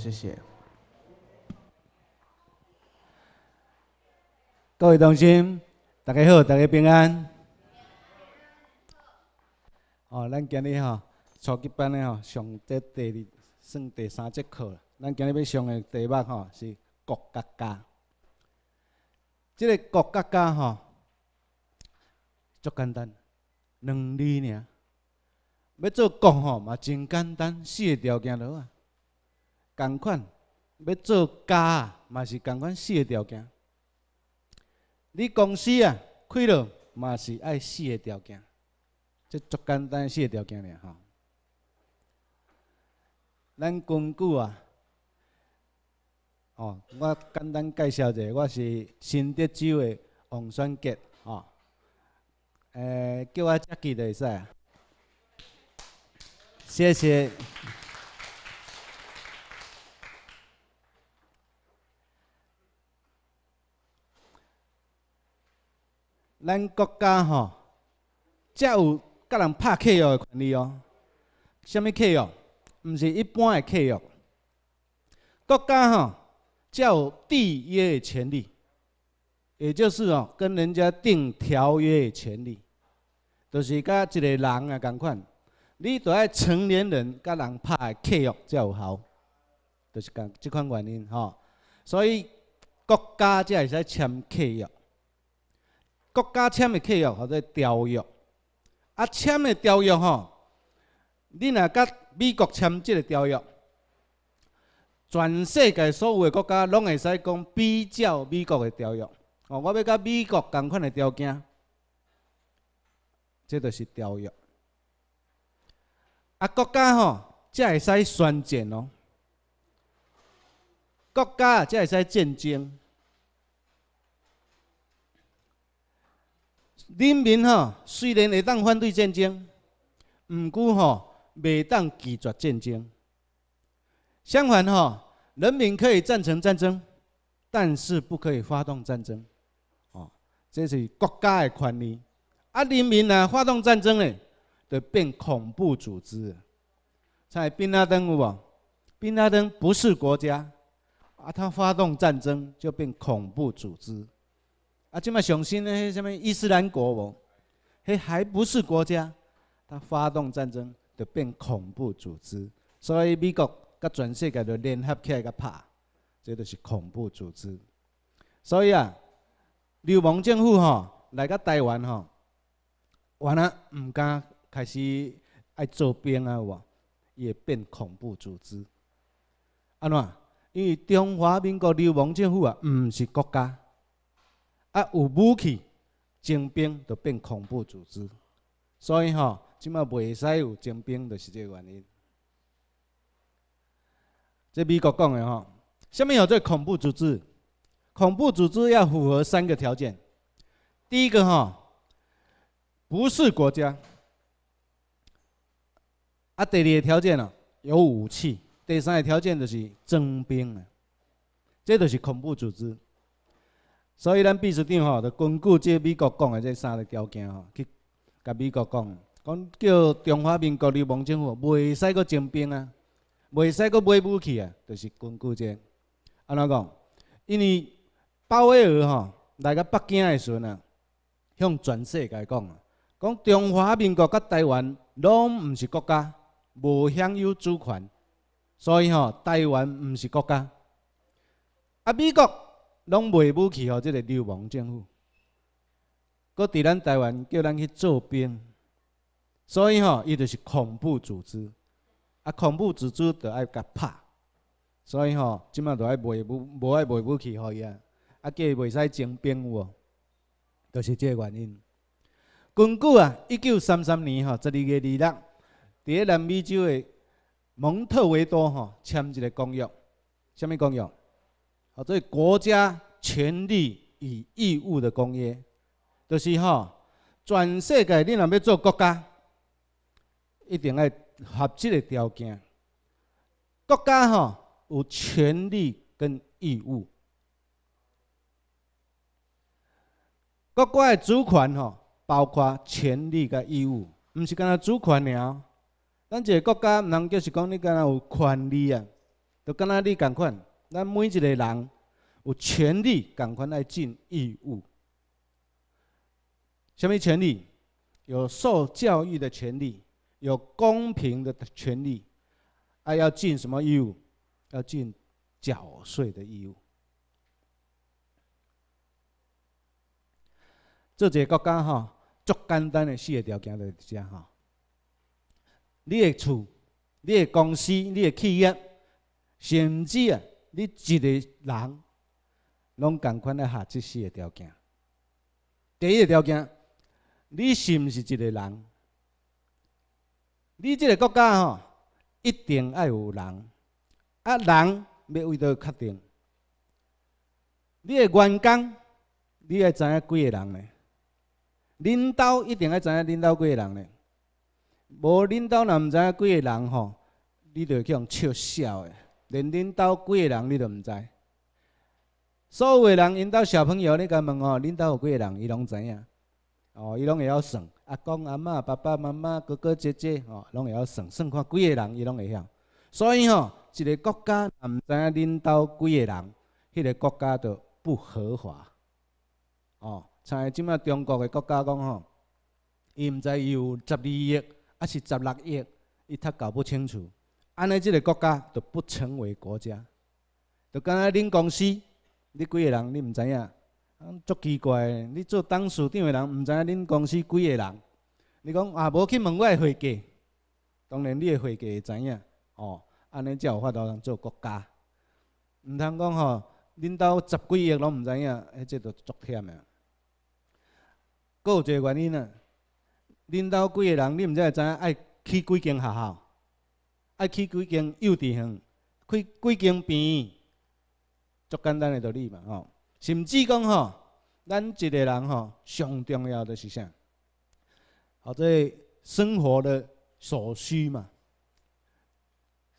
谢谢，各位同心，大家好，大家平安。哦，咱今日吼，初级班的吼，上这第二算第三节课了。咱今日要上的题目吼，是国家家。这个国家家吼，足简单，两字尔。要做国吼嘛，真简单，四个条件落啊。同款，要做家嘛是同款四个条件。你公司啊开了嘛是爱四个条件，即足简单四个条件俩吼。咱讲句啊，哦，我简单介绍者，我是新德州的王选杰吼，诶，叫我杰杰来赛，谢谢。咱国家吼，才有甲人拍契约的权利哦。啥物契约？毋是一般的契约。国家吼，才有缔约的权利，也就是哦，跟人家订条约的权利，就是甲一个人啊共款。你得爱成年人甲人拍的契约才有效，就是讲即款原因吼。所以国家才会使签契约。国家签的契约或者条约，啊签的条约吼，你若甲美国签这个条约，全世界所有的国家拢会使讲比较美国的条约，哦我要甲美国同款的条件，这就是条约。啊国家吼，才会使宣战哦，国家才会使战争。人民吼，虽然会当反对战争，毋过吼未当拒绝战争。相反吼，人民可以赞成战争，但是不可以发动战争。哦，这是国家的权力。啊，人民呢发动战争呢，就变恐怖组织。在宾拉登有无宾拉 i 不是国家，啊他发动战争就变恐怖组织。啊，即摆上新的迄什物伊斯兰国无？迄还不是国家？他发动战争，就变恐怖组织。所以美国甲全世界就联合起来甲拍，这都是恐怖组织。所以啊，流氓政府吼来甲台湾吼，完了毋敢开始爱做兵啊，伊也变恐怖组织。安怎？因为中华民国流氓政府啊，毋是国家。啊，有武器征兵就变恐怖组织，所以吼，即嘛袂使有征兵，就是即个原因。即美国讲的吼，什么叫做恐怖组织？恐怖组织要符合三个条件，第一个吼，不是国家；啊，第二个条件呐，有武器；第三个条件就是征兵啊，这就是恐怖组织。所以咱秘书长吼，就根据即美国讲的即三个条件吼，去甲美国讲，讲叫中华民国流邦政府，袂使阁征兵啊，袂使阁买武器啊，就是根据这安怎讲？因为鲍威尔吼来个北京的时阵啊，向全世界讲啊，讲中华民国甲台湾拢毋是国家，无享有主权，所以吼台湾毋是国家，啊美国。拢卖武器予即个流氓政府，佮伫咱台湾叫咱去做兵，所以吼，伊就是恐怖组织，啊，恐怖组织就爱甲拍，所以吼，即马就爱卖武，无爱卖武器予伊啊，啊，叫伊袂使征兵有无？就是即个原因。根据啊，一九三三年吼，十二月二六，咧南美洲的蒙特维多吼，签一个公约，什物公约？所以，国家权利与义务的公约，就是吼全世界你若要做国家，一定爱合即个条件。国家吼有权利跟义务，国家诶主权吼，包括权利甲义务，毋是干那主权了。咱一个国家，人就是讲你干那有权利啊，就干那你共款。咱每一个人有权利，赶快来尽义务。什么权利？有受教育的权利，有公平的权利。啊，要尽什么义务？要尽缴税的义务。做一个国家吼，足简单的四个条件就遮吼。你的厝，你的公司，你的企业，甚至啊。你一个人，拢共款要下即四个条件。第一个条件，你是毋是一个人？你即个国家吼，一定要有人。啊，人要为着确定？你个员工，你爱知影几个人呢？领导一定爱知影领导几个人呢？无领导若毋知影几个人吼，你就去用笑死诶！连领导几个人，你都毋知。所有的人因导小朋友，你甲问哦，领导有几个人，伊拢知影。哦，伊拢会晓算。阿公阿嬷、爸爸妈妈、哥哥姐姐，哦，拢会晓算，算看几个人，伊拢会晓。所以哦，一个国家毋知影领导几个人，迄个国家就不合法。哦，像即卖中国嘅国家讲吼，伊毋知伊有十二亿还是十六亿，伊他搞不清楚。安尼，即个国家就不成为国家，就敢若恁公司，你几个人你毋知影？足奇怪！你做董事长的人毋知影恁公司几个人？你讲也无去问我会计，当然你的会计会知影。哦，安尼才有法度通做国家。毋通讲吼，恁兜十几亿拢毋知影，迄即都足忝的。佫有一个原因啊，恁兜几个人你毋知会知影？爱去几间学校？爱去几间幼稚园，开几间病院，足简单的道理嘛吼。甚至讲吼，咱一个人吼，上重要的是啥？好这生活的所需嘛，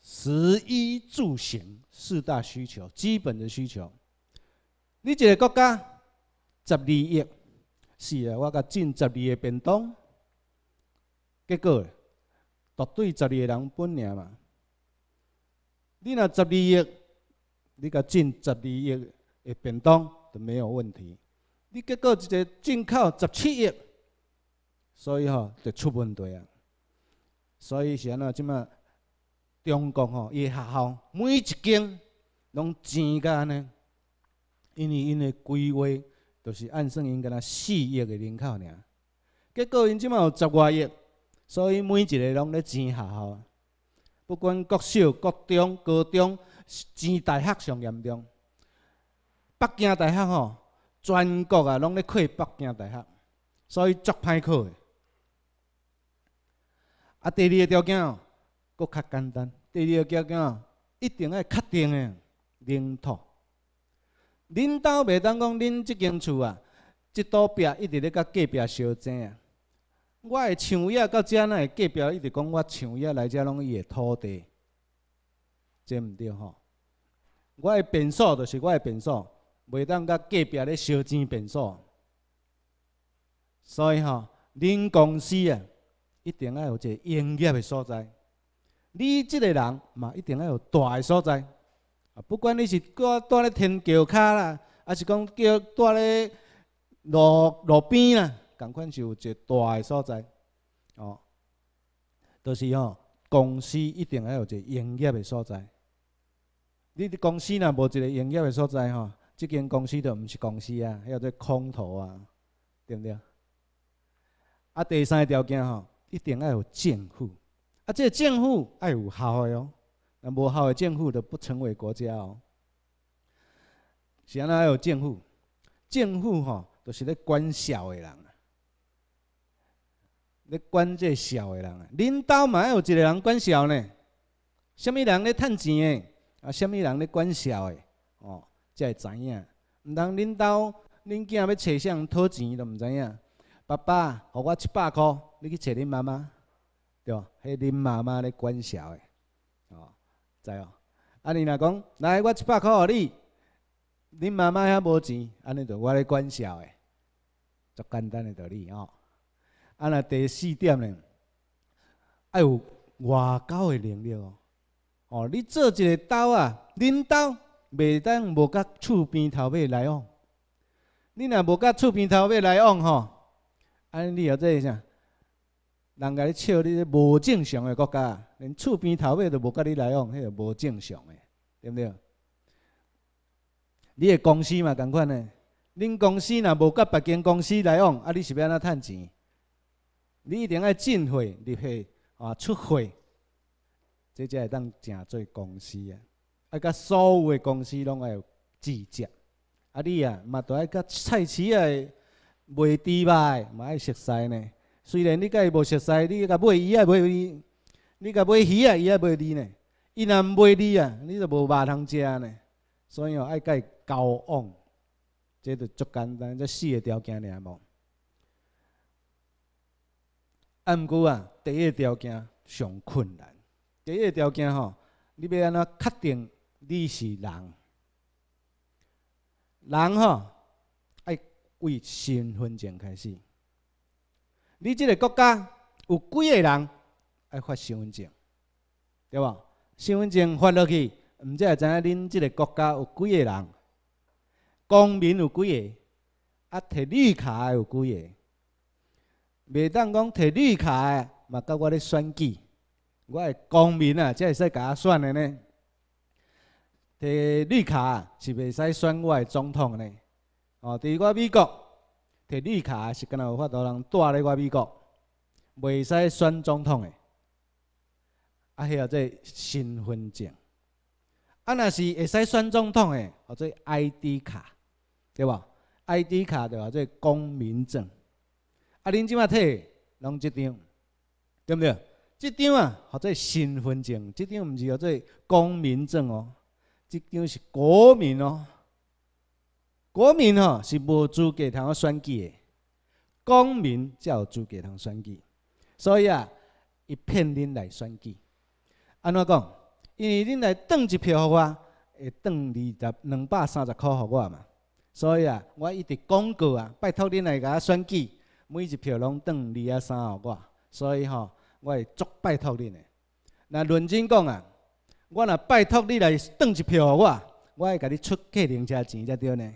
食衣住行四大需求，基本的需求。你一个国家十二亿，是啊，我甲近十二个便当，结果。绝对十二个人分尔嘛，你若十二亿，你甲进十二亿的便当就没有问题。你结果一个进口十七亿，所以吼就出问题啊。所以是安怎即马，中国吼伊学校每一间拢钱甲安尼，因为因的规划就是按算应该四亿的人口尔，结果因即马有十外亿。所以每一个拢咧争学校，不管国小、国中、高中，争大学上严重。北京大学吼，全国啊拢咧挤北京大学，所以足歹考的。啊，第二个条件哦，搁较简单。第二个条件，哦，一定爱确定诶，领土。恁兜袂当讲恁即间厝啊，即道壁一直咧甲隔壁相争。我的树叶到遮，那隔壁一直讲我树叶来遮拢伊的土地，这毋对吼。我的便所就是我的便所，袂当甲隔壁咧烧钱便所。所以吼，恁公司啊，一定要有一个营业的所在。你即个人嘛，一定要有大的所在。啊，不管你是住住咧天桥口啦，还是讲叫住咧路路边啦。两款是有一个大的所在，哦，就是吼公司一定要有一个营业的所在。你公司若无一个营业的所在吼，即间公司就毋是公司啊，叫做空头啊，对不对啊？第三个条件吼，一定要有政府。啊，即个政府爱有效个哦，那无效个政府就不成为国家哦。是安尼，要有政府？政府吼，就是咧管小的人。咧管这事的人啊，领导嘛要有一个人管事呢。什物人咧趁钱的，啊，什物人咧管事的，哦，才会知影。毋通领导，恁囝要找谁讨钱都毋知影。爸爸，互我七百箍，你去找恁妈妈，对吧？迄恁妈妈咧管事的，哦，知哦。安尼来讲，来，我一百箍互你，恁妈妈遐无钱，安尼就我咧管事的，足简单的道理哦。啊，那第四点呢？要有外交的能力哦。哦，你做一个刀啊，领导袂当无甲厝边头尾来往。你若无甲厝边头尾来往吼，安尼你后做啥？人甲你笑，你无正常的国家，连厝边头尾都无甲你来往，迄个无正常的，对不对？你的公司嘛，同款个。恁公司若无甲别间公司来往，啊，你是要安怎趁钱？你一定爱进会，入会，啊出会，这才会当诚做公司啊！啊，甲所有的公司拢爱自接，啊你啊嘛得爱甲菜市啊卖猪卖，嘛爱熟悉呢。虽然你甲伊无熟悉，你甲买鱼啊买你，你甲买鱼啊伊啊买你呢。伊若买你啊，你著无肉通食呢。所以哦，爱甲交往，这著足简单，这四个条件尔无？啊，毋过啊，第一条件上困难。第一条件吼，你要安怎确定你是人？人吼爱为身份证开始。你即个国家有几个人爱发身份证，对无？身份证发落去，毋则会知影恁即个国家有几个人？公民有几个？啊，摕绿卡的有几个？袂当讲摕绿卡诶，嘛甲我咧选举，我系公民啊，才会使甲我选诶呢。摕绿卡是袂使选我诶总统呢。哦，伫我美国摕绿卡是干若有法度人住咧我美国，袂使选总统诶。啊，号即身份证，啊，若是会使选总统诶，或者 ID 卡，对吧？ID 卡对吧？做公民证。啊，恁即马摕，拢即张，对毋对？即张啊，号做身份证，即张毋是号做公民证哦。即张是国民哦，国民吼是无资格通选举的，公民才有资格通选举。所以啊，伊骗恁来选举，安怎讲？因为恁来当一票，我会当二十两百三十块予我嘛。所以啊，我一直讲过啊，拜托恁来甲我选举。每一票拢转二啊三号我，所以吼，我会足拜托恁诶。那认真讲啊，我若拜托你来转一票我，我会甲你出客轮车钱才对呢，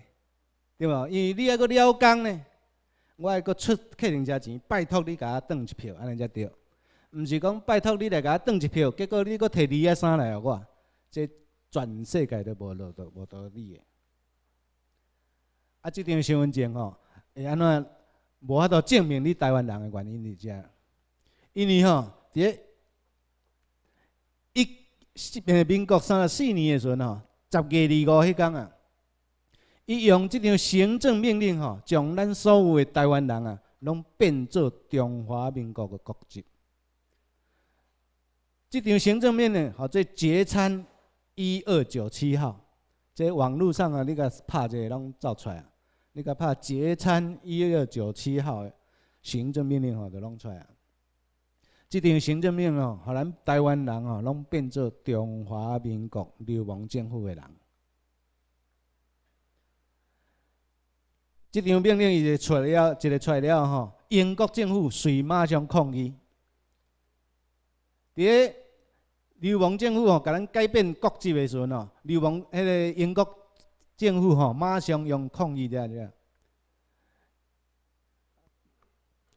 对无？因为你还阁了工呢，我会阁出客轮车钱。拜托你甲我转一票，安尼才对。毋是讲拜托你来甲我转一票，结果你阁摕二啊三来啊我，即全世界都无落道，无道理诶。啊，即张身份证吼，会安怎？无法度证明你台湾人的原因伫遮，因为吼，伫一一民国三十四年的时阵吼，十月二十五迄天啊，伊用即张行政命令吼，将咱所有的台湾人啊，拢变做中华民国的国籍。即张行政命令吼，做绝餐一二九七号，即个网络上啊，你甲拍一下，拢照出啊。你甲拍《戒餐一二九七号行政命令吼，就弄出来啊！这张行政命令吼，互咱台湾人吼，拢变做中华民国流亡政府的人。这张命令一出来了，一出来了吼，英国政府随马上抗议。第一，流亡政府吼，甲咱改变国籍的时阵吼，流亡迄个英国。政府吼，马上用抗议的，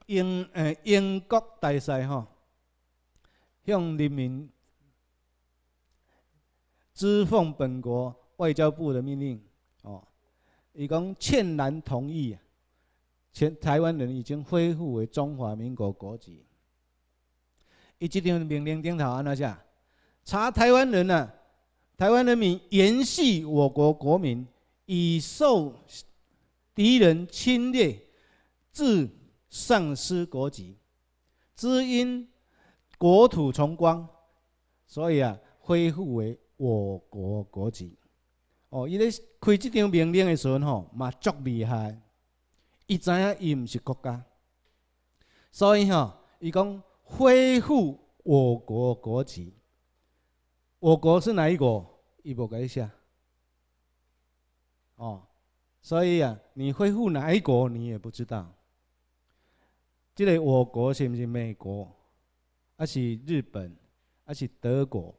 英呃英国大使吼，向人民，遵奉本国外交部的命令，哦，伊讲，欣然同意，全台湾人已经恢复为中华民国国籍。伊即张命令顶头安那下，查台湾人呐。台湾人民延续我国国民，已受敌人侵略，致丧失国籍，只因国土重光，所以啊，恢复为我国国籍。哦，伊咧开这张命令的时候吼，嘛足厉害，伊知影伊毋是国家，所以吼，伊讲恢复我国国籍。我国是哪一国？伊无讲一下，哦，所以啊，你恢复哪一国你也不知道。即个我国是毋是美国，还是日本，还是德国？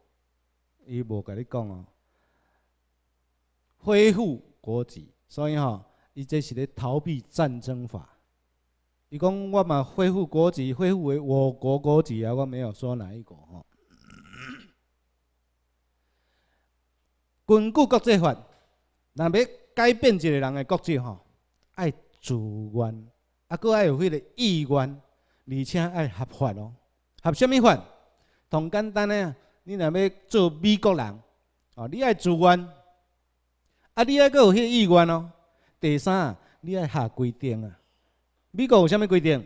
伊无甲你讲哦。恢复国籍，所以吼，伊这是咧逃避战争法。伊讲我嘛恢复国籍，恢复为我国国籍啊，我没有说哪一国吼。根据国际法，若欲改变一个人的国籍吼，爱自愿，啊，佫爱有迄个意愿，而且爱合法咯。合甚物法？同简单个，你若欲做美国人哦，你爱自愿，啊，你爱佫有迄个意愿咯。第三，你爱下规定啊。美国有啥物规定？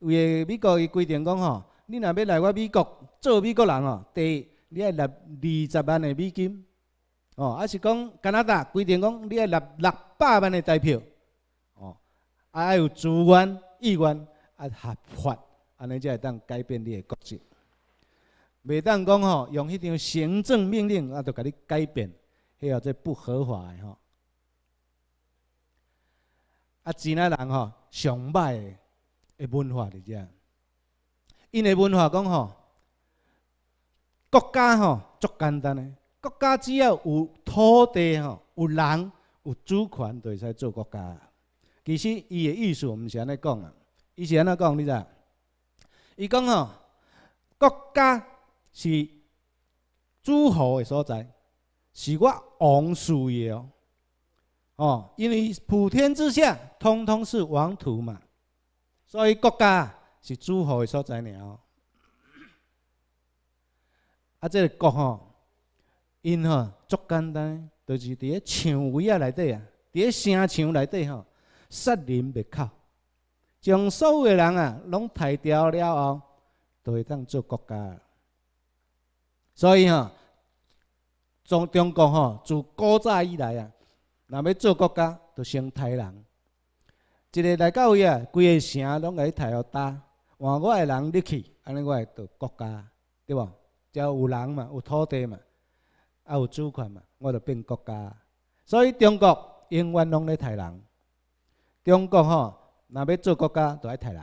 有诶，美国伊规定讲吼，你若欲来我美国做美国人哦，第，你爱纳二十万诶美金。哦，还是讲加拿大规定讲，你要六六百万的代表，哦，啊要有资源、意愿啊合法，安尼才会当改变你的国籍，袂当讲吼用迄张行政命令啊，就甲你改变，迄个即不合法的吼。啊，真拿人吼崇拜的文化，伫遮，因的文化讲吼，国家吼足简单诶。国家只要有土地吼，有人有主权，就使做国家。其实伊个意思毋是安尼讲啊，是安尼讲，你知？伊讲吼，国家是诸侯个所在，是我王属个哦。哦，因为普天之下，通通是王土嘛，所以国家是诸侯个所在了。啊，这个国吼。因吼，足简单，就是伫个墙围啊内底啊，伫个城墙内底吼，杀人灭口，将所有的人啊，拢杀掉了后，就会当做国家。所以吼，从中国吼，自古早以来啊，若要做国家，就先杀人。一个内到位啊，规个城拢个伊抬去焦换我诶人入去，安尼我会做国家，对无？只要有人嘛，有土地嘛。啊有主权嘛，我就变国家。所以中国永远拢咧杀人。中国吼，若要做国家，就爱杀人。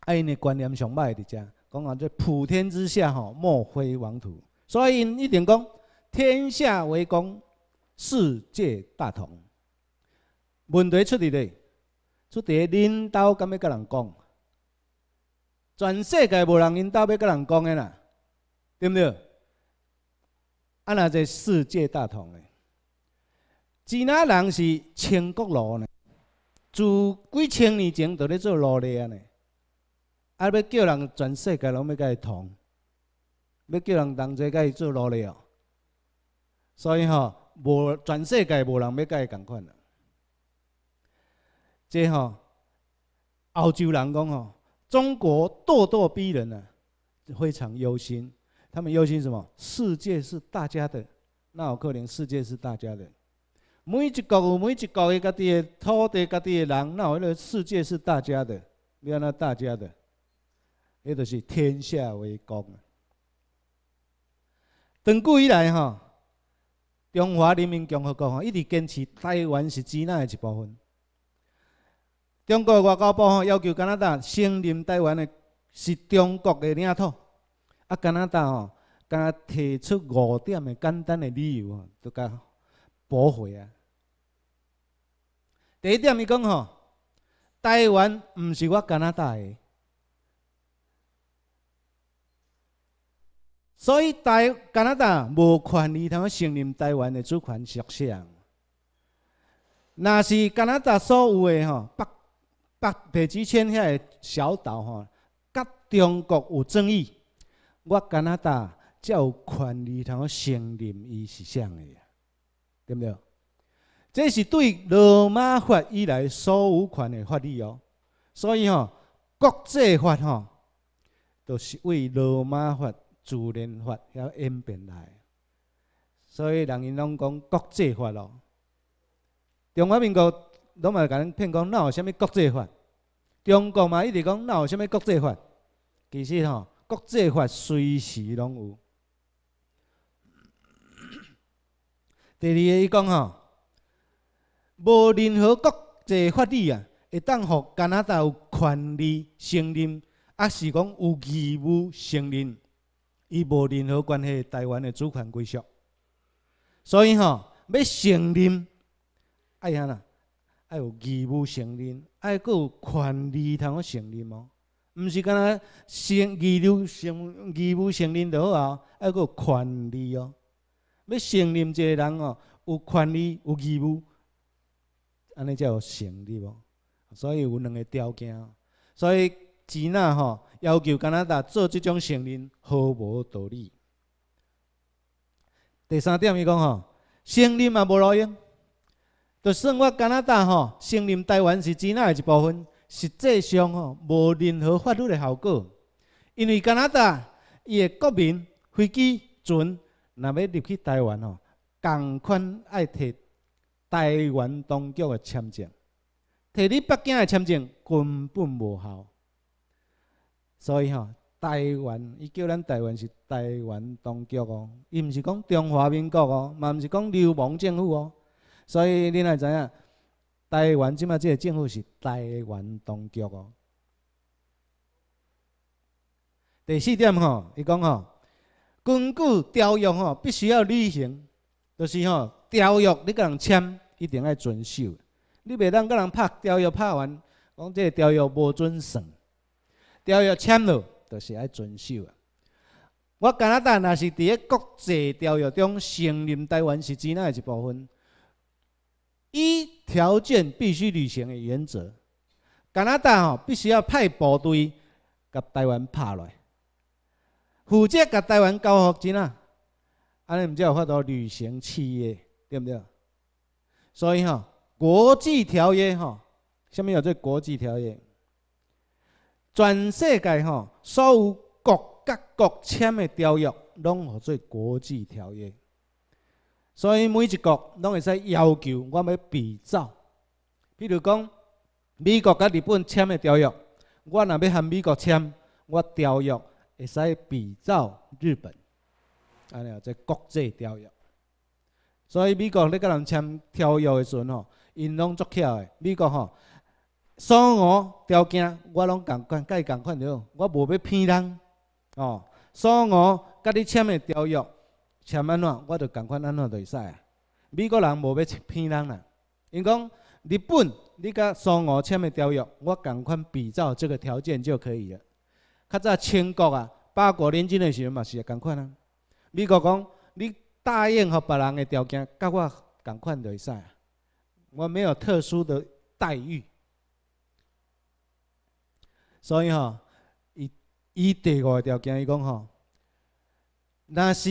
啊，因的观念上歹伫遮，讲啊，这普天之下吼，莫非王土。所以因一定讲天下为公，世界大同。问题出伫咧，出伫领导敢要甲人讲，全世界无人领导，要甲人讲诶啦，对毋对？啊！那这世界大同呢？吉那人是千古路呢，自几千年前就咧做奴隶安尼，啊要叫人全世界拢要甲伊同，要叫人同齐甲伊做奴隶哦。所以吼，无全世界无人要甲伊同款啦。这吼，澳洲人讲吼，中国咄咄逼人呐，非常忧心。他们忧心什么？世界是大家的，那有可能世界是大家的。每一国有每一国的家己的土地，家己的人，那我勒世界是大家的，看那大家的，那就是天下为公啊！长久以来，哈，中华人民共和国哈一直坚持台湾是支那的一部分。中国外交部要求加拿大承认台湾的是中国的领土。啊，加拿大哦，刚提出五点诶，简单诶理由哦，都甲驳回啊。第一点伊讲吼，台湾毋是我加拿大诶，所以台加拿大无权利通承认台湾诶主权属性。若是加拿大所有诶吼，北北北极圈遐诶小岛吼，甲中国有争议。我加拿大才有权利通承认伊是谁个呀？对毋对？这是对罗马法以来所有权的法律哦。所以吼，国际法吼，都是为罗马法、自然法遐演变来。所以人因拢讲国际法咯。中华民国拢嘛甲咱骗讲，哪有啥物国际法？中国嘛，一直讲哪有啥物国际法？其实吼。国际法随时拢有。第二个，伊讲吼，无任何国际法律啊，会当互加拿大有权利承认，啊是讲有义务承认，伊无任何关系台湾的主权归属。所以吼，要承认，爱安物？爱有义务承认，爱佫有权利通去承认哦。毋是干那成义务成义务承认就好啊，还有权利哦。要承认一个人哦，有权利，有义务，安尼才有成立哦。所以有两个条件，所以钱娜吼要求加拿大做即种承认毫无道理。第三点伊讲吼，承认也无路用，就算我加拿大吼承认台湾是吉娜一部分。实际上哦，无任何法律的效果，因为加拿大伊的国民飞机船，若要入去台湾哦，同款要摕台湾当局的签证，摕你北京的签证根本无效。所以哦，台湾伊叫咱台湾是台湾当局哦，伊毋是讲中华民国哦，嘛毋是讲流氓政府哦。所以你来知影。台湾即马，即个政府是台湾当局哦。第四点吼，伊讲吼，根据条约吼，必须要履行，就是吼条约你甲人签，一定爱遵守，你袂当甲人拍条约拍完，讲即个条约无准算。条约签了，就是爱遵守啊。我加拿大也是伫咧国际条约中承认台湾是支那一部分。一条件必须履行的原则，加拿大吼必须要派部队甲台湾拍来，负责甲台湾交火钱啊，安尼毋才有法度履行契约，对不对？所以吼国际条约吼，下面有做国际条约，全世界吼所有国家国签的条约拢叫做国际条约。所以每一国拢会使要求我要比照，比如讲美国甲日本签诶条约，我若要和美国签，我条约会使比照日本，安尼啊，即国际条约。所以美国咧甲人签条约诶时阵吼，因拢足巧诶，美国吼，所有条件我拢共款，甲伊共款着，我无要骗人哦。所有甲你签诶条约。签安怎，我共款安怎就会使啊？美国人无要骗人啦，因讲日本，你甲苏五签的条约，我共款比照这个条件就可以了。较早清国啊，八国联军的时候嘛是共款啊。美国讲，你答应和别人的条件，甲我共款就会使啊。我没有特殊的待遇，所以吼，伊伊第五个条件，伊讲吼，若是。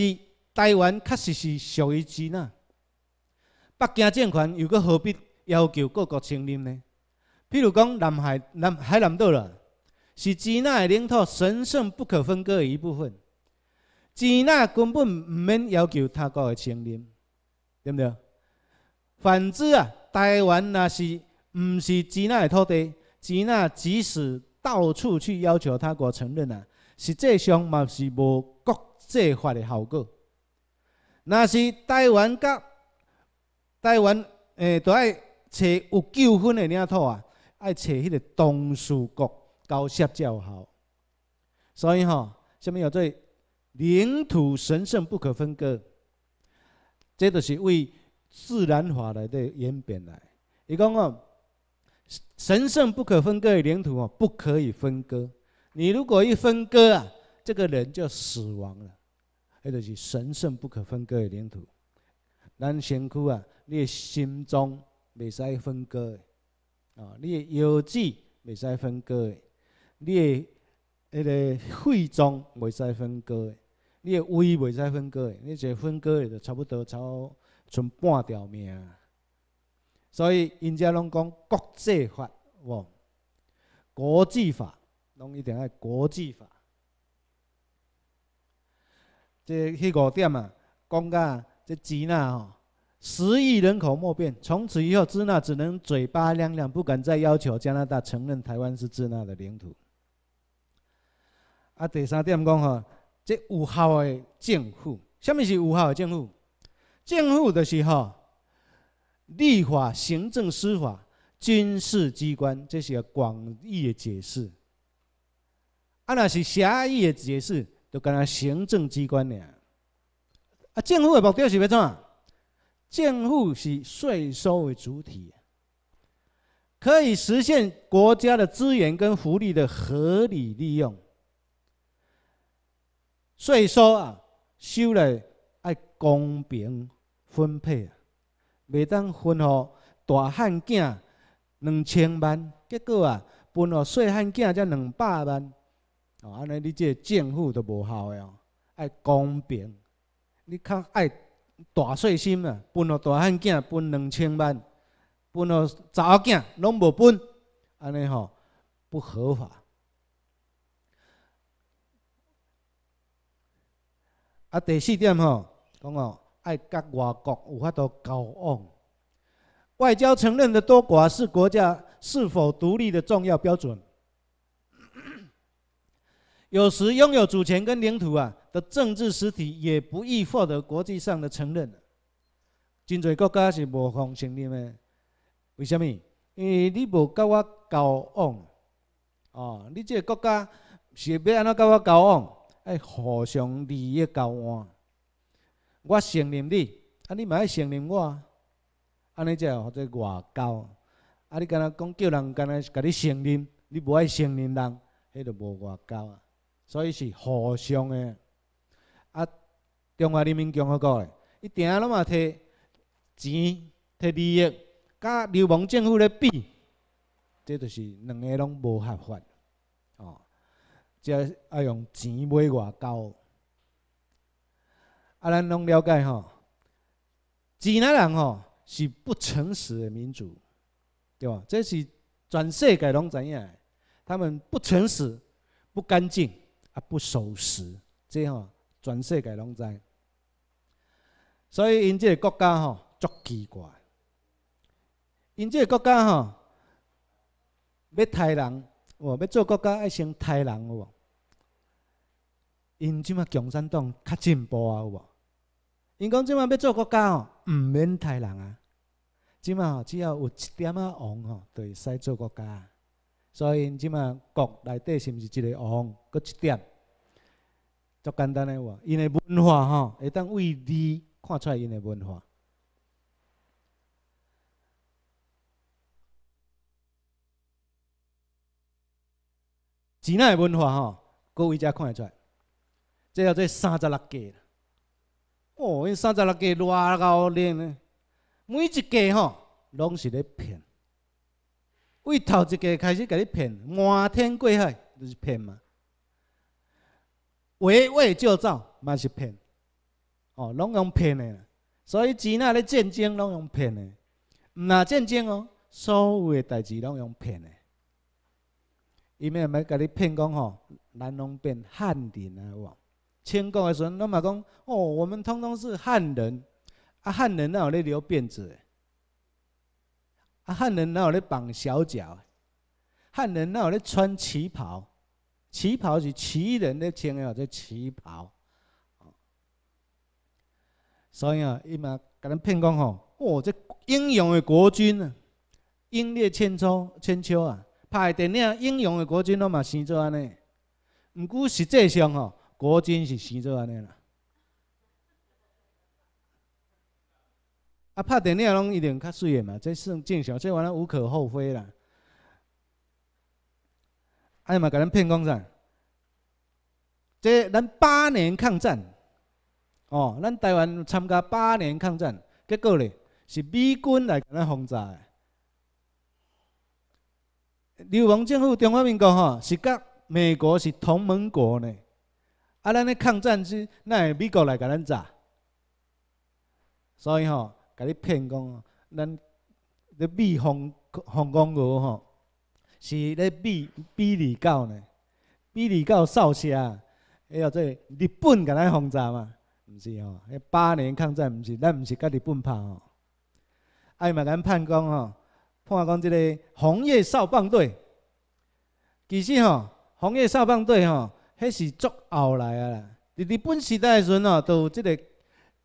台湾确实是属于支那，北京政权又阁何必要求各国承认呢？譬如讲，南海、南海南岛啦，是支那的领土，神圣不可分割的一部分。支那根本毋免要求他国的承认，对毋对？反之啊，台湾若是毋是支那的土地？支那即使到处去要求他国承认啊，实际上嘛是无国际化的效果。那是台湾甲台湾诶，都要找有纠纷的领土啊，爱找迄个东事国交涉有效。所以吼，下面有做领土神圣不可分割，这都是为自然法来的原本来。伊讲哦，神圣不可分割的领土哦，不可以分割。你如果一分割啊，这个人就死亡了。迄就是神圣不可分割的领土。咱先躯啊，你的心脏袂使分割的，啊，你腰子袂使分割的，你迄个肺脏袂使分割的，你的胃袂使分割的，你一分割就差不多超剩半条命。所以因家拢讲国际法，哦，国际法，拢一定爱国际法。这迄五点啊，讲噶这支那吼，十亿人口莫变，从此以后支那只能嘴巴亮亮，不敢再要求加拿大承认台湾是支那的领土。啊，第三点讲吼，这有效的政府，什么是有效的政府？政府的时候，立法、行政、司法、军事机关这些广义的解释。啊，那是狭义的解释。就干阿行政机关的啊，政府的目标是要怎啊？政府是税收的主体，可以实现国家的资源跟福利的合理利用。税收啊，收来要公平分配啊，袂当分予大汉囝两千万，结果啊，分予细汉囝才两百万。哦，安尼你即个政府都无效的哦，爱公平，你较爱大细心啊，分了大汉囝分两千万，分了查某囝拢无分，安尼吼不合法。啊，第四点吼，讲哦，爱甲外国有法度交往，外交承认的多寡是国家是否独立的重要标准。有时拥有主权跟领土啊的政治实体，也不易获得国际上的承认。真济国家是无法承认的，为什么？因为你无跟我交往。哦，你这国家是欲安怎跟我交往？哎，互相利益交换，我承认你，啊，你嘛爱承认我，安尼才叫做外交。啊，你敢若讲叫人敢若甲你承认，你无爱承认人，迄就无外交啊。所以是互相的。啊，中华人民共和国，伊定下嘛摕钱摕利益，甲流氓政府咧比，即就是两个拢无合法，哦，即爱用钱买外交。啊，咱拢了解吼，济南人吼是不诚实的民族，对吧？这是全世界拢知影，他们不诚实、不干净。啊，不守时，这吼，全世界拢知。所以，因即个国家吼，足奇怪。因即个国家吼，要杀人，哇，要做国家爱先杀人，无？因即嘛共产党较进步啊，有无？因讲即嘛要做国家，毋免杀人啊。即嘛，只要有一点仔红吼，就使做国家。所以，即嘛国内底是毋是一个王，搁一点，足简单诶话。因的文化吼，会当为汝看出来因诶文化，钱内文化吼，各位才看会出，来，即叫做三十六计。哦，因三十六计偌到练呢，每一计吼，拢是咧骗。为头一个开始，甲你骗，满天过海，就是骗嘛。围魏救赵嘛是骗，哦，拢用骗的。所以钱啊咧战争拢用骗的，毋若战争哦，所有的代志拢用骗的。伊咩咪甲你骗讲吼，咱拢变汉人啊！哇，清国的时阵，拢嘛讲哦，我们通通是汉人，啊汉人那有咧留辫子？汉人哪有咧绑小脚，汉人哪有咧穿旗袍，旗袍是旗人的穿哦，叫旗袍。所以啊，伊嘛甲咱骗讲吼，哦，这英勇的国军啊，英烈千秋，千秋啊，拍电影《英勇的国军》都嘛生做安尼，毋过实际上吼，国军是生做安尼啦。拍电影拢一定较水诶嘛，即算正常，即个无可厚非啦。哎呀嘛，甲咱骗讲啥？即咱八年抗战，哦，咱台湾参加八年抗战，结果咧是美军来甲咱轰炸。诶。流氓政府、中华民国吼，是甲美国是同盟国呢，啊，咱咧抗战是那美国来甲咱炸，所以吼。甲你骗讲，咱咧避防防炸过吼，是咧避比利教呢？比利教扫射，哎哟，这日本甲咱轰炸嘛，毋是吼？迄八年抗战毋是咱毋是甲日本拍吼？哎嘛，咱判讲吼，判讲即个红叶扫棒队，其实吼，红叶扫棒队吼，迄是足后来啊！伫日本时代诶时阵哦，都有即个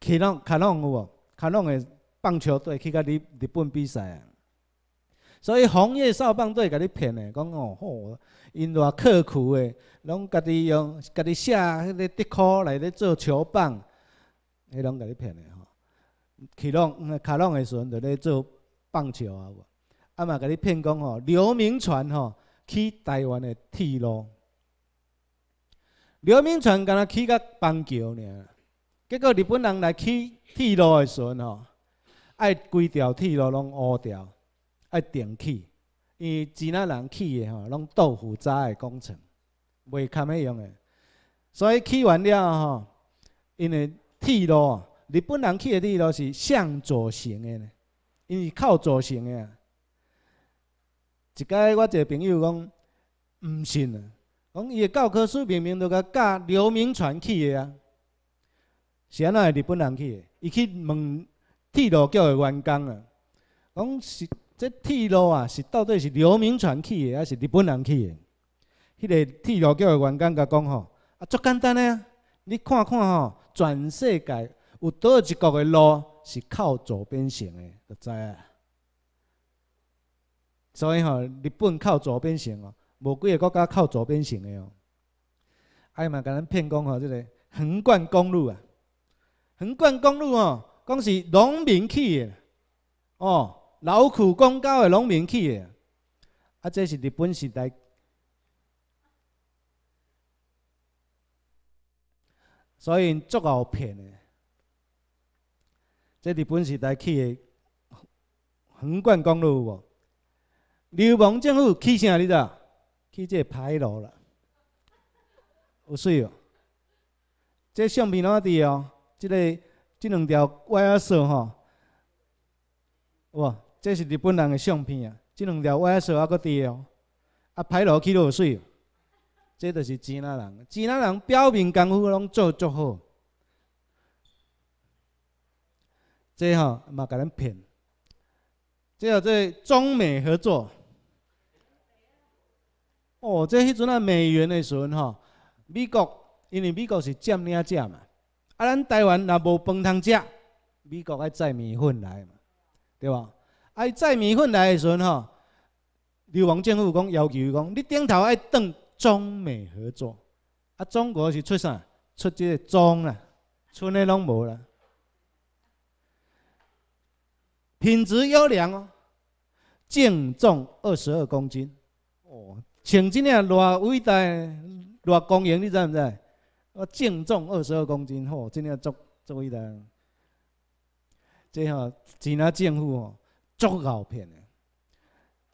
卡隆卡隆有无？卡隆诶。棒球队去甲日日本比赛，所以红叶少棒队甲你骗的，讲哦好，因偌刻苦的，拢家己用家己写迄个竹壳来咧做球棒，迄拢甲你骗的吼。去弄卡弄的时阵，就咧做棒球啊。啊嘛，甲你骗讲吼，刘明传吼，去台湾的铁路。刘明传敢若去甲棒球尔，结果日本人来去铁路的时阵吼。爱规条铁路拢乌掉，爱定起，伊为吉人起的吼，拢豆腐渣的工程，袂堪用的。所以起完了吼，因为铁路日本人起的铁路是向左行的，呢，因是靠左行的。一改我一个朋友讲，唔信啊，讲伊的教科书明明都甲教刘铭传起的啊，谁那的日本人起的？伊去问。铁路局的员工啊，讲是，即铁路啊，是到底是刘铭传去的还是日本人去的？迄个铁路局的员工甲讲吼，啊，足简单啊！你看看吼，全世界有倒一国的路是靠左边行的，就知啊。所以吼，日本靠左边行哦，无几个国家靠左边行的哦。哎伊嘛，甲咱骗讲吼，即个横贯公路啊，横贯公路哦。讲是农民起的，哦，劳苦功高的农民起的，啊，这是日本时代，所以足够骗的。这日本时代起的横贯公路，无？流氓政府起啥知咋？起这牌路啦，有水哦！这相片哪地哦？这个。这两条歪仔蛇吼，哇，这是日本人的相片啊！这两条歪仔蛇还佫伫哦，啊，拍落去落水，这就是钱南人。钱南人表面功夫拢做足好，这吼嘛甲咱骗。这叫做中美合作，哦，这迄阵啊美元的时阵吼，美国因为美国是占领者嘛。啊，咱台湾若无饭通食，美国爱载面粉来嘛，对吧？爱载面粉来的时候，吼，流湾政府讲要求讲，你顶头爱等中美合作，啊，中国是出啥？出这个装啦，剩的拢无啦。品质优良哦，净重二十二公斤。哦，穿即领偌伟大偌光荣，你在知？道？我净重二十二公斤，吼，真要足足意的。即吼，饲那政府吼，足好骗的。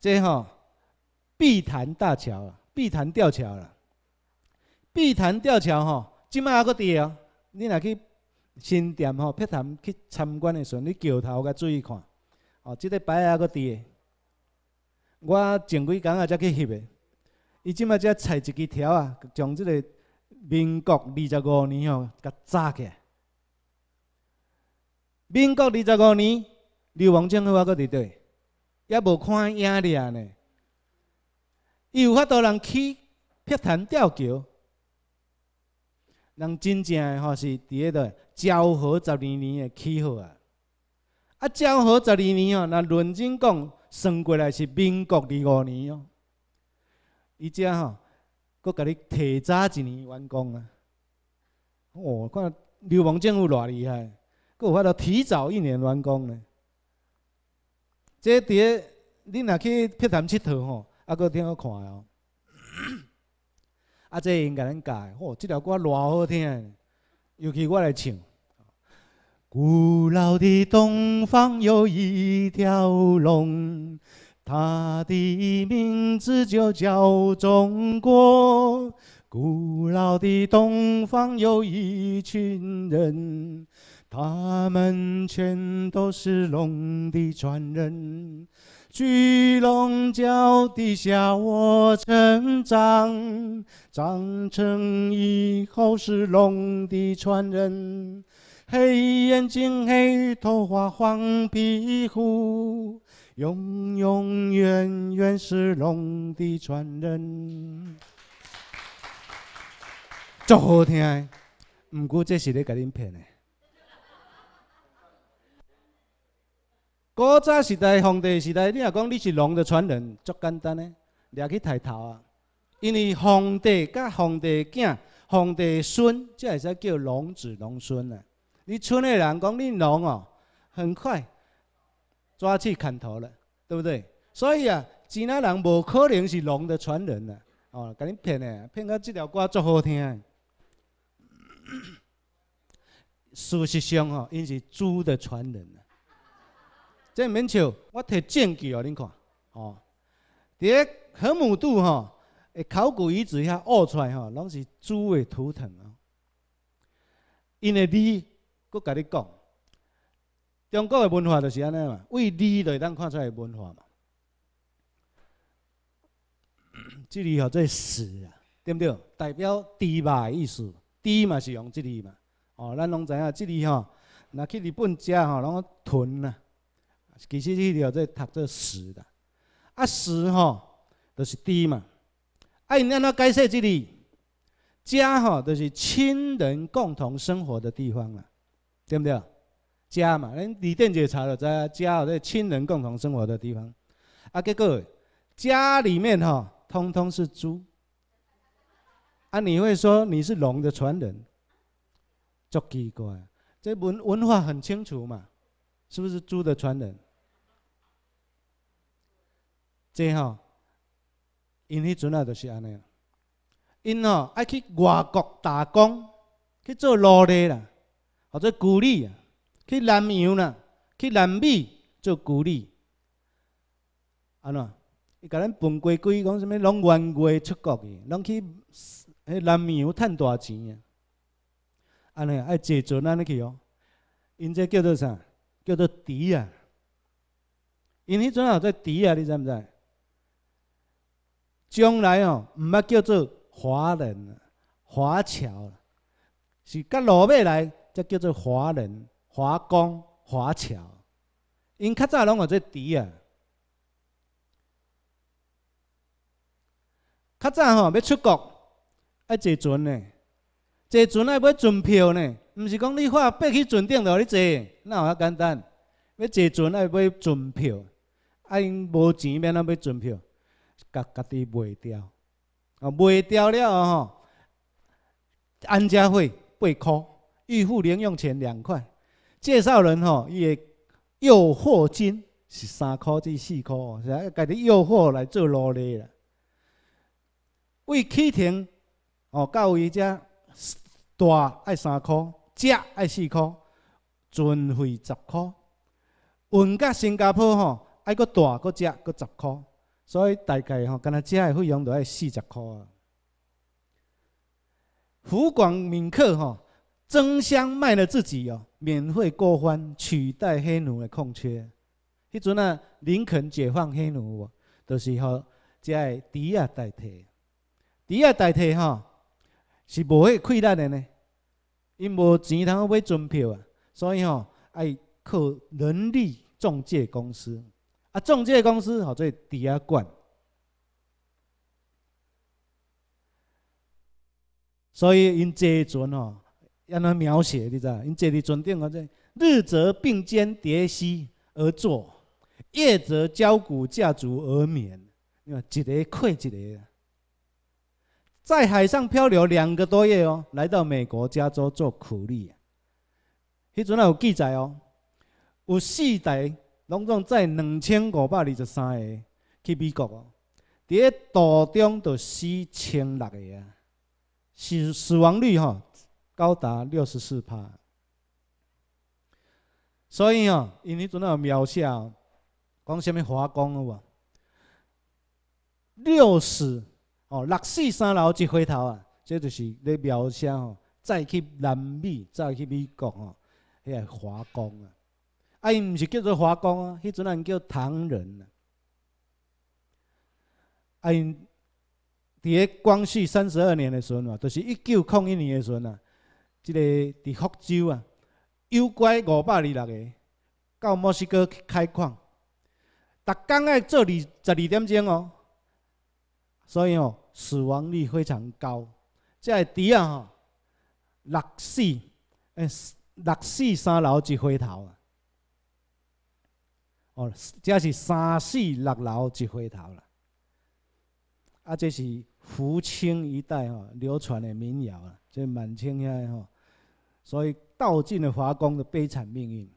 即吼，碧潭大桥啦，碧潭吊桥啦，碧潭吊桥吼，即卖还搁伫哦。你若去新店吼，碧潭去参观的时阵，你桥头甲注意看，哦，即个牌还搁伫。我前几工啊才去翕的，伊即卖才拆一支条啊，将这个。民国二十五年吼，炸起来。民国二十五年，刘王政迄话搁伫倒，也无看影俩呢。伊有法度人起劈滩吊桥，人真正吼是伫迄倒昭和十二年诶气候啊。啊，昭和十二年吼，若认真讲算过来是民国二十五年哦。伊这吼。佫甲你提早一年完工啊！哦，看流氓政府偌厉害，佫有法度提早一年完工呢。这伫个，你若去越南佚佗吼，也佫挺好看哦。啊，这应该教，改。哦，即条歌偌好听，尤其我来唱。古老的东方有一条龙。他的名字就叫中国。古老的东方有一群人，他们全都是龙的传人。巨龙脚底下我成长，长成以后是龙的传人。黑眼睛，黑头发，黄皮肤。永永远远是龙的传人。昨天，唔过这是咧甲恁骗的。古早时代，皇帝时代，你若讲你是龙的传人，足简单咧，掠去抬头啊！因为皇帝、甲皇帝囝、皇帝孙，才会使叫龙子龙孙的。你村内人讲你龙哦，很快。抓去砍头了，对不对？所以啊，吉纳人无可能是龙的传人呐。哦，给你骗的，骗到这条歌足好听。事实上哦，因是猪的传人啊。真免笑，我摕证据哦，恁看哦。伫河姆渡吼、诶，考古遗址遐挖出来吼，拢是猪的图腾啊。因为你搁甲你讲。中国的文化就是安尼嘛，为利就会咱看出来文化嘛。这里叫做死啊，对不对？代表猪嘛意思，猪嘛是用字嘛。哦，咱拢知影，这里吼，若去日本食吼，拢“豚”啊。其实这里叫做读做死啦。啊，“死吼，就是猪嘛。啊，因安怎解释这里，“家”吼，就是亲人共同生活的地方啦，对不对？家嘛，人李大姐查了，在家哦，在亲人共同生活的地方。啊，结果家里面哈，通通是猪。啊，你会说你是龙的传人，足奇怪。这文文化很清楚嘛，是不是猪的传人？这哈，因迄阵啊，著是安尼，因哦爱去外国打工，去做奴隶啦，或者苦力啊。去南洋啦，去南美做奴隶，安怎？伊甲咱分归归，讲什么？拢原越出国去，拢去迄南洋赚大钱啊！安尼爱坐船安尼去哦。因即叫做啥？叫做“迪”啊！因迄阵有做“迪”啊，你知毋知？将来哦，毋捌叫做华人、华侨，是到罗马来才叫做华人。华工、华侨，因较早拢有做猪啊。较早吼要出国，爱坐船呢，坐船爱买船票呢。毋是讲你喊爬去船顶度你坐，那有遐简单？要坐船爱买船票，啊因无钱，变哪买船票？甲家己卖掉，啊，卖掉了吼，安家费八箍，预付零用钱两块。介绍人吼，伊个诱惑金是三块至四块，是啊，家己诱惑来做奴隶啦。为启程吼，交伊只大爱三块，食爱四块，船费十块，运到新加坡吼，爱个大个食个十块，所以大概吼，干阿食的费用就要四十块啊。福广明客吼，争相卖了自己哦。免费过关取代黑奴的空缺，迄阵啊，林肯解放黑奴，就是互只抵押代替。抵押代替吼，是无许气力的呢，因无钱通买船票啊，所以吼，爱靠人力中介公司。啊，中介公司号做抵押管，所以因借船吼。安他描写，你知？因这哩船顶个在日则并肩叠膝而坐，夜则交股架足而眠。你看，一个困一个。在海上漂流两个多月哦，来到美国加州做苦力。迄阵也有记载哦，有四代拢总在两千五百二十三个去美国哦。第一途中就死千六个啊，死死亡率哦。高达六十四帕，所以哦，因迄阵啊，苗哦，讲什么华工啊？哇，六四哦，六四三楼一回头啊，这就是咧描写哦，再去南美，再去美国哦，个华工啊。啊，因毋是叫做华工啊，迄阵啊叫唐人啊。啊，因咧光绪三十二年的时候就是一九零一年的时候啊，即个伫福州啊，有乖五百二六个到墨西哥去开矿，逐天要做二十二点钟哦，所以哦死亡率非常高。即个猪啊吼，六死诶，六死三楼一回头啊，哦，这是三四六楼一回头啦。啊，这是福清一带吼流传的民谣啊，即满清遐吼。所以道尽了华工的悲惨命运。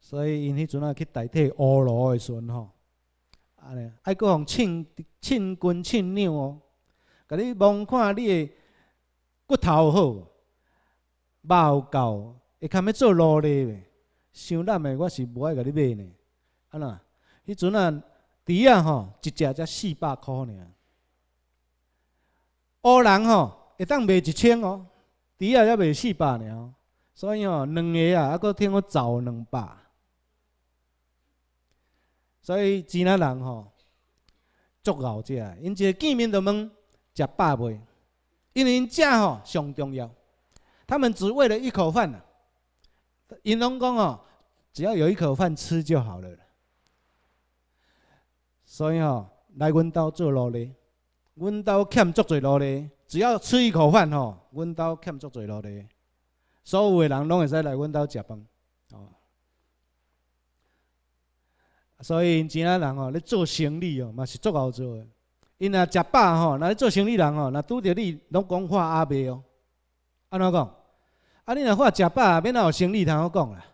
所以因迄阵啊去代替乌罗的孙吼，啊尼爱阁互称称斤称鸟哦。甲你望看你的骨头好，肉有够，会堪要做奴隶？像咱的我是无爱甲你买呢。安那，迄阵啊，猪啊吼，一只才四百块尔。乌人吼，会当卖一千哦。伊也还卖四百呢，所以吼，两个啊还佫通可走两百。所以吉啊，人吼，足够食，因一见面就问食饱未，因为因食吼上重要，他们只为了一口饭呐。因拢讲吼，只要有一口饭吃就好了所以吼，来阮兜做老二。阮兜欠足侪落咧，只要吃一口饭吼，阮兜欠足侪落咧，所有的人拢会使来阮兜食饭，吼。所以，正啊人吼咧做生意哦，嘛是足好做。因若食饱吼，若咧做生意人吼，若拄着你拢讲话阿伯哦，安怎讲？啊，你若话食饱，免哪有生意通好讲啦。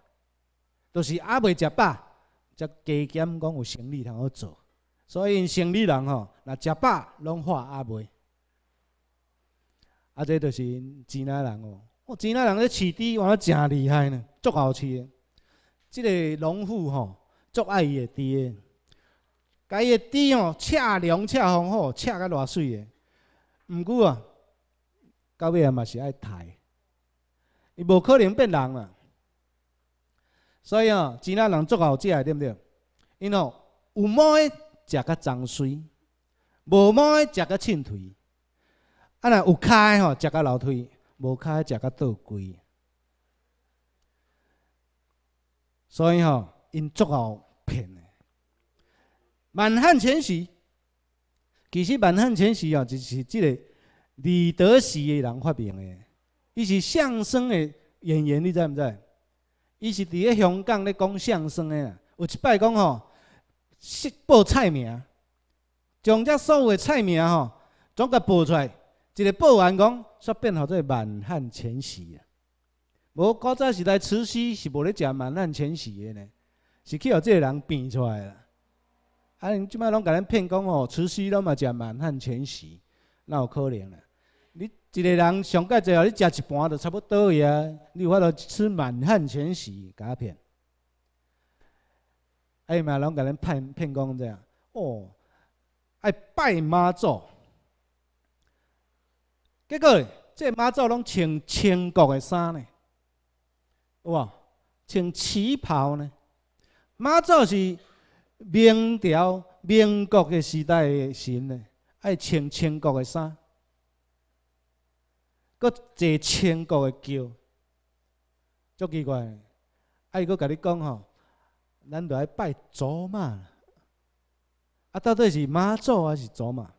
都是阿伯食饱，则加减讲有生意通好做。所以，因生里人吼，若食饱拢化阿袂，啊，这就是钱乃人哦。钱乃人咧饲猪，玩得真厉害呢，足好吃。即个农妇吼，足爱伊个猪，伊个猪吼，赤凉赤凤吼，赤甲偌水个。毋过啊，到尾啊嘛是爱刣，伊无可能变人啦。所以啊，钱乃人足好食，对毋对？因吼有毛诶。食个脏水，无毛食个清腿，啊，若有脚吼食个楼梯，无脚食个倒龟，所以吼因足够骗的。满汉全席，其实满汉全席吼就是即个李德喜的人发明的，伊是相声的演员，你知毋知？伊是伫咧香港咧讲相声的，有一摆讲吼。是报菜名，将这所有的菜名吼，总个报出来。一个报完讲，煞变号做万汉全席啊！无，古早时代慈禧是无咧食万汉全席的呢，是去即个人变出来啦。啊，即摆拢甲咱骗讲吼，慈禧拢嘛食万汉全席，那有可能啦？你一个人上盖济，后，你食一半就差不多呀。啊，你有法度吃万汉全席假骗。哎嘛，拢给恁骗骗讲这样。哦，爱拜妈祖。结果咧，这妈祖拢穿清国的衫咧，有穿旗袍咧。妈祖是明朝、民国的时代的神咧，爱穿清国的衫，佫坐清国的轿，足奇怪。爱佫甲你讲吼。咱著来拜祖妈，啊，到底是妈祖还是祖妈？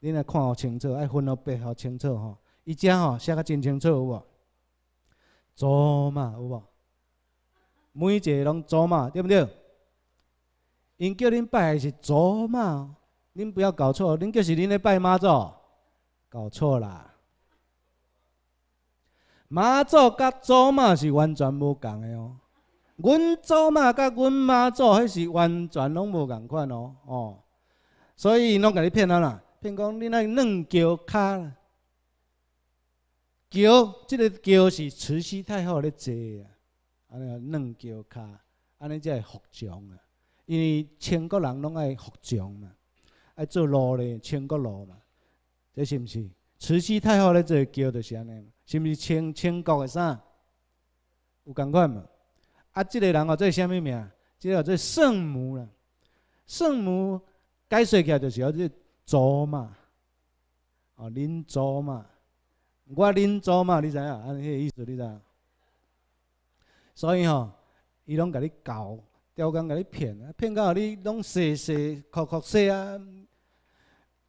恁啊看哦清楚，爱分哦白哦清楚吼。伊遮吼写甲真清楚有无？祖妈有无？每一个拢祖妈对毋对？因叫恁拜是祖妈，恁不要搞错，恁叫是恁咧拜妈祖，搞错啦。妈祖甲祖妈是完全无共的哦。阮祖妈甲阮妈祖迄是完全拢无共款哦，哦，所以拢甲你骗啊啦，骗讲你那两骹卡，桥即个桥是慈禧太后咧坐啊，安尼软桥卡，安尼才会服从啊，因为清国人拢爱服从嘛，爱做路咧，清国路嘛，这是毋是？慈禧太后咧坐桥就是安尼嘛，是毋是清清国的啥？有共款无？啊，这个人哦，做啥物名？这个做圣母啦，圣母解释起来就是号做祖嘛，哦，恁祖嘛，我恁祖嘛，你知影？安尼个意思，你知？影？所以吼，伊拢甲你教，刁工甲你骗，骗到你拢说说，哭哭说啊。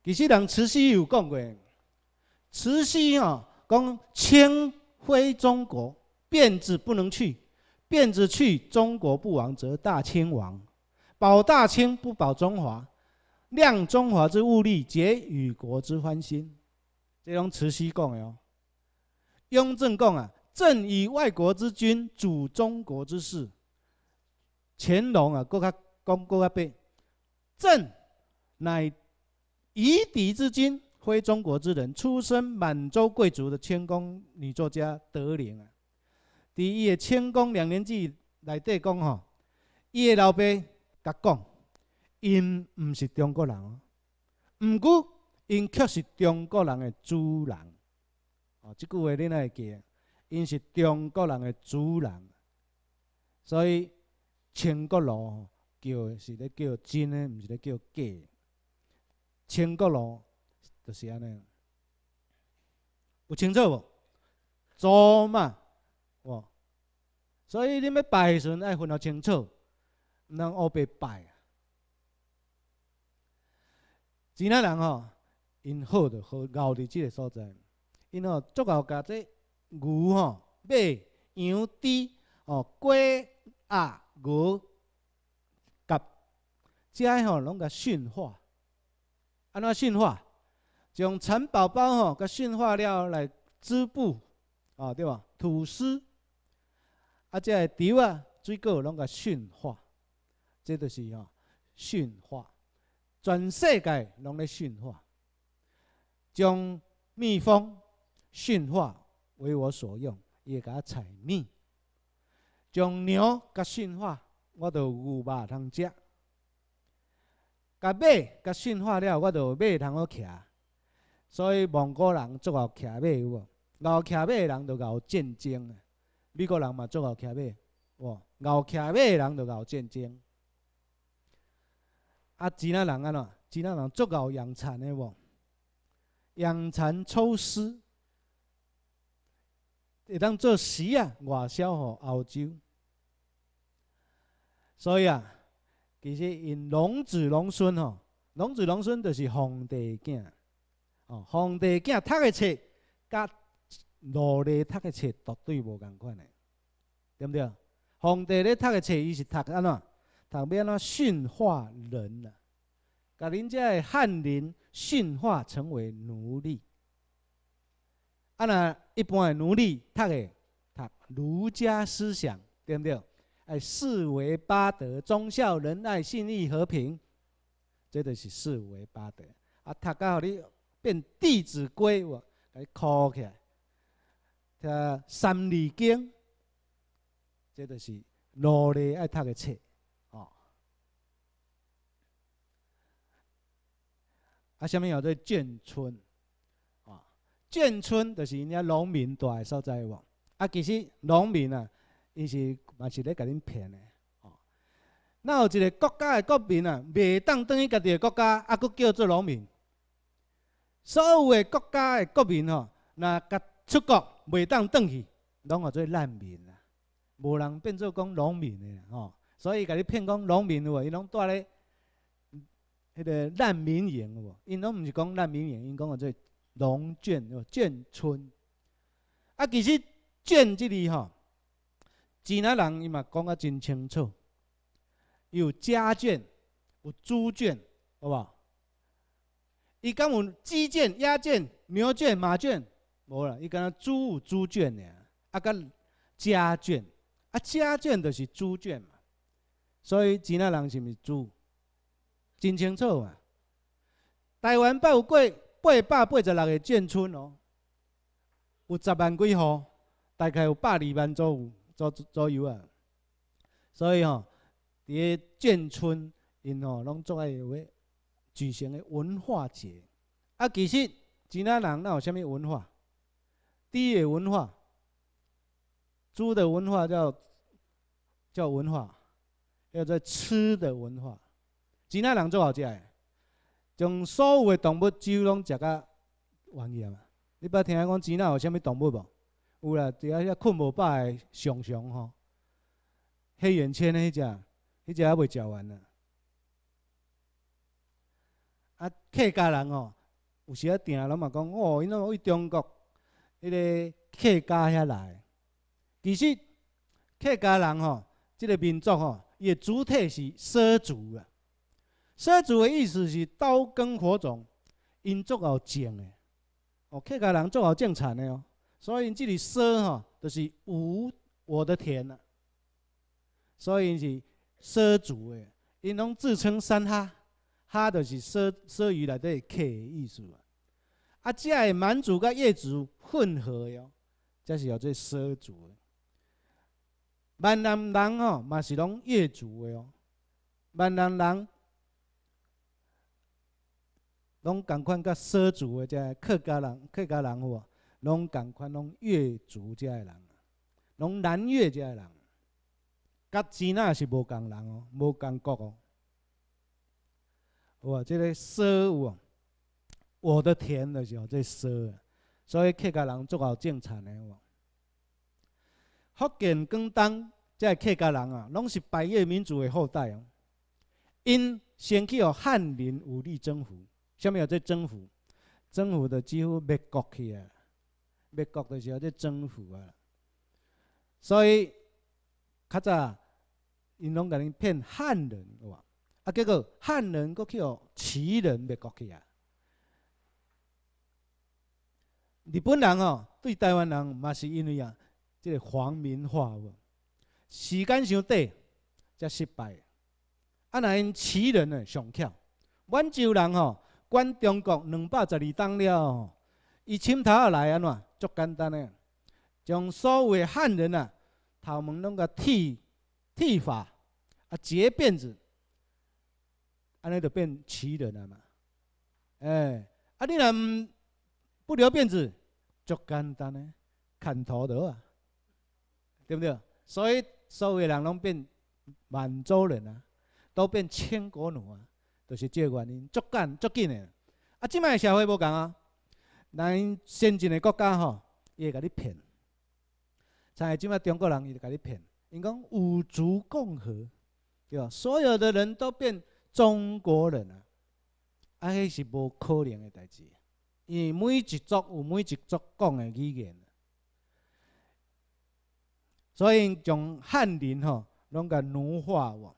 其实人慈禧有讲过，慈禧吼讲，清灰中国，辫子不能去。便知去中国不亡，则大清亡；保大清不保中华，量中华之物力，结与国之欢心。这拢慈禧讲的哦。雍正讲啊，朕以外国之君主中国之事。乾隆啊，佫较讲佫较白，朕乃夷狄之君，非中国之人。出身满洲贵族的谦恭女作家德龄啊。伫伊个《清宫两年记》内底讲吼，伊个老爸甲讲，因毋是中国人，毋过因却是中国人个主人。哦，即句话恁会记，因是中国人个主人。所以，清国路叫是咧叫真个，毋是咧叫假。清国路就是安尼，有清楚无？祖嘛？所以恁要拜时阵，爱分得清楚，毋通黑白拜。其他人吼，因好的好熬在即个所在，因哦足够甲这牛吼、马、羊、猪、吼、鸡、鸭、鹅，甲，这吼拢甲驯化。安怎驯化？从蚕宝宝吼，甲驯化了来织布，啊，对吧？吐丝。啊！即个牛啊，水果拢甲驯化，即著是吼驯化。全世界拢咧驯化，将蜜蜂驯化为我所用，伊个采蜜；将牛甲驯化，我著牛肉通食。甲马甲驯化了，我有马通好骑。所以蒙古人足够骑马有无？会骑马的人就会战争。美国人嘛，足够骑马，哇！牛骑马的人就牛战争。啊，越南人安怎？越南人足够养蚕的，无？养蚕抽丝，会当做丝啊外销吼欧洲。所以啊，其实因龙子龙孙吼，龙子龙孙就是皇帝囝，哦，皇帝囝读的册甲奴隶读的册，绝对无共款的，对毋对？皇帝咧读的册，伊是读安怎？读要安怎驯化人呐？甲恁遮的汉人驯化成为奴隶。啊，那一般的奴隶读的读儒家思想，对毋对？哎，四维八德，忠孝仁爱、信义和平，即个是四维八德。啊，读到你变《弟子规》，我甲你考起来。《三字经》，这著是努力爱读的册，哦。啊，下面有做“眷村，啊，眷村就是人家农民住的所在哦。啊，其实农民啊，伊是嘛是咧甲恁骗诶，哦。哪有一个国家的国民啊，未当等于家己嘅国家，啊，佫叫做农民。所有嘅国家的国民，吼，那甲。出国袂当转去，拢学做难民啦，无人变做讲农民的吼，所以甲你骗讲农民有无？伊拢住咧，迄个难民营有因拢毋是讲难民营，因讲学做农眷眷村。啊，其实眷字里吼，闽南人伊嘛讲啊真清楚，有家眷，有猪眷，好不好？伊讲有鸡眷、鸭眷、牛眷、马眷？无啦，伊讲猪猪圈尔，啊甲家圈，啊家圈就是猪圈嘛。所以钱仔人是毋是猪，真清楚嘛。台湾有八八百八十六个眷村哦，有十万几户，大概有百二万左右左左右啊。所以吼，伫个眷村因吼，拢做下为举行个文化节。啊，其实吉仔人那有啥物文化？低野文化，猪的文化叫叫文化，叫做吃的文化。几内人做好食的，将所有的动物猪拢食甲完去嘛？你捌听讲几内有啥物动物无？有啦，只啊遐困无饱的熊熊吼，黑眼圈迄只，迄只还未食完呢。啊，客家人吼，有时仔定拢嘛讲，哦，因拢为中国。迄个客家遐来，其实客家人吼，即个民族吼，伊的主体是畲族啊。畲族的意思是刀耕火种，因做好种的，哦，客家人做好种田的哦，所以这里畲吼，就是无我的田呐，所以是畲族的，因拢自称山哈，哈就是畲畲语里底客的意思啊。啊，这会满族甲越族混合哟，才是有做畲族的。闽南人哦，嘛是拢越族的哦。闽南人拢共款甲畲族的，这客家人，客家人有无？拢共款拢越族即个人，拢南越即个人，甲支那也是无共人哦，无共国哦，哇，即、这个畲有啊。我的田的时候这收所以客家人做好种田的。福建、广东这客家人啊，拢是百越民族的后代哦。因先去哦，汉人武力征服，下面叫在征服？征服的几乎灭国去啊！灭国的时候在征服啊。所以较早因拢可能骗汉人，哇！啊，结果汉人过去哦，旗人灭国去啊。日本人哦，对台湾人嘛，是因为啊，即个黄民化无时间伤短则失败。啊，那因旗人诶上翘。满州人哦，管中国两百十二当了，伊心头来安怎？足简单诶，将所有汉人啊头毛弄个剃剃发，啊结辫子，安尼就变旗人了嘛。哎，啊你毋。不留辫子，足简单嘞，砍头的啊，对不对？所以，所有人拢变满洲人啊，都变千国奴啊，就是这原因，足简足紧的。啊，即卖社会无同啊，咱先进的国家吼，伊会甲你骗。在即卖中国人，伊就给你骗。因讲五族共和，对吧？所有的人都变中国人啊，啊，迄是无可能的代志。伊每一组有每一组讲的语言，所以从汉人吼，拢个奴化我。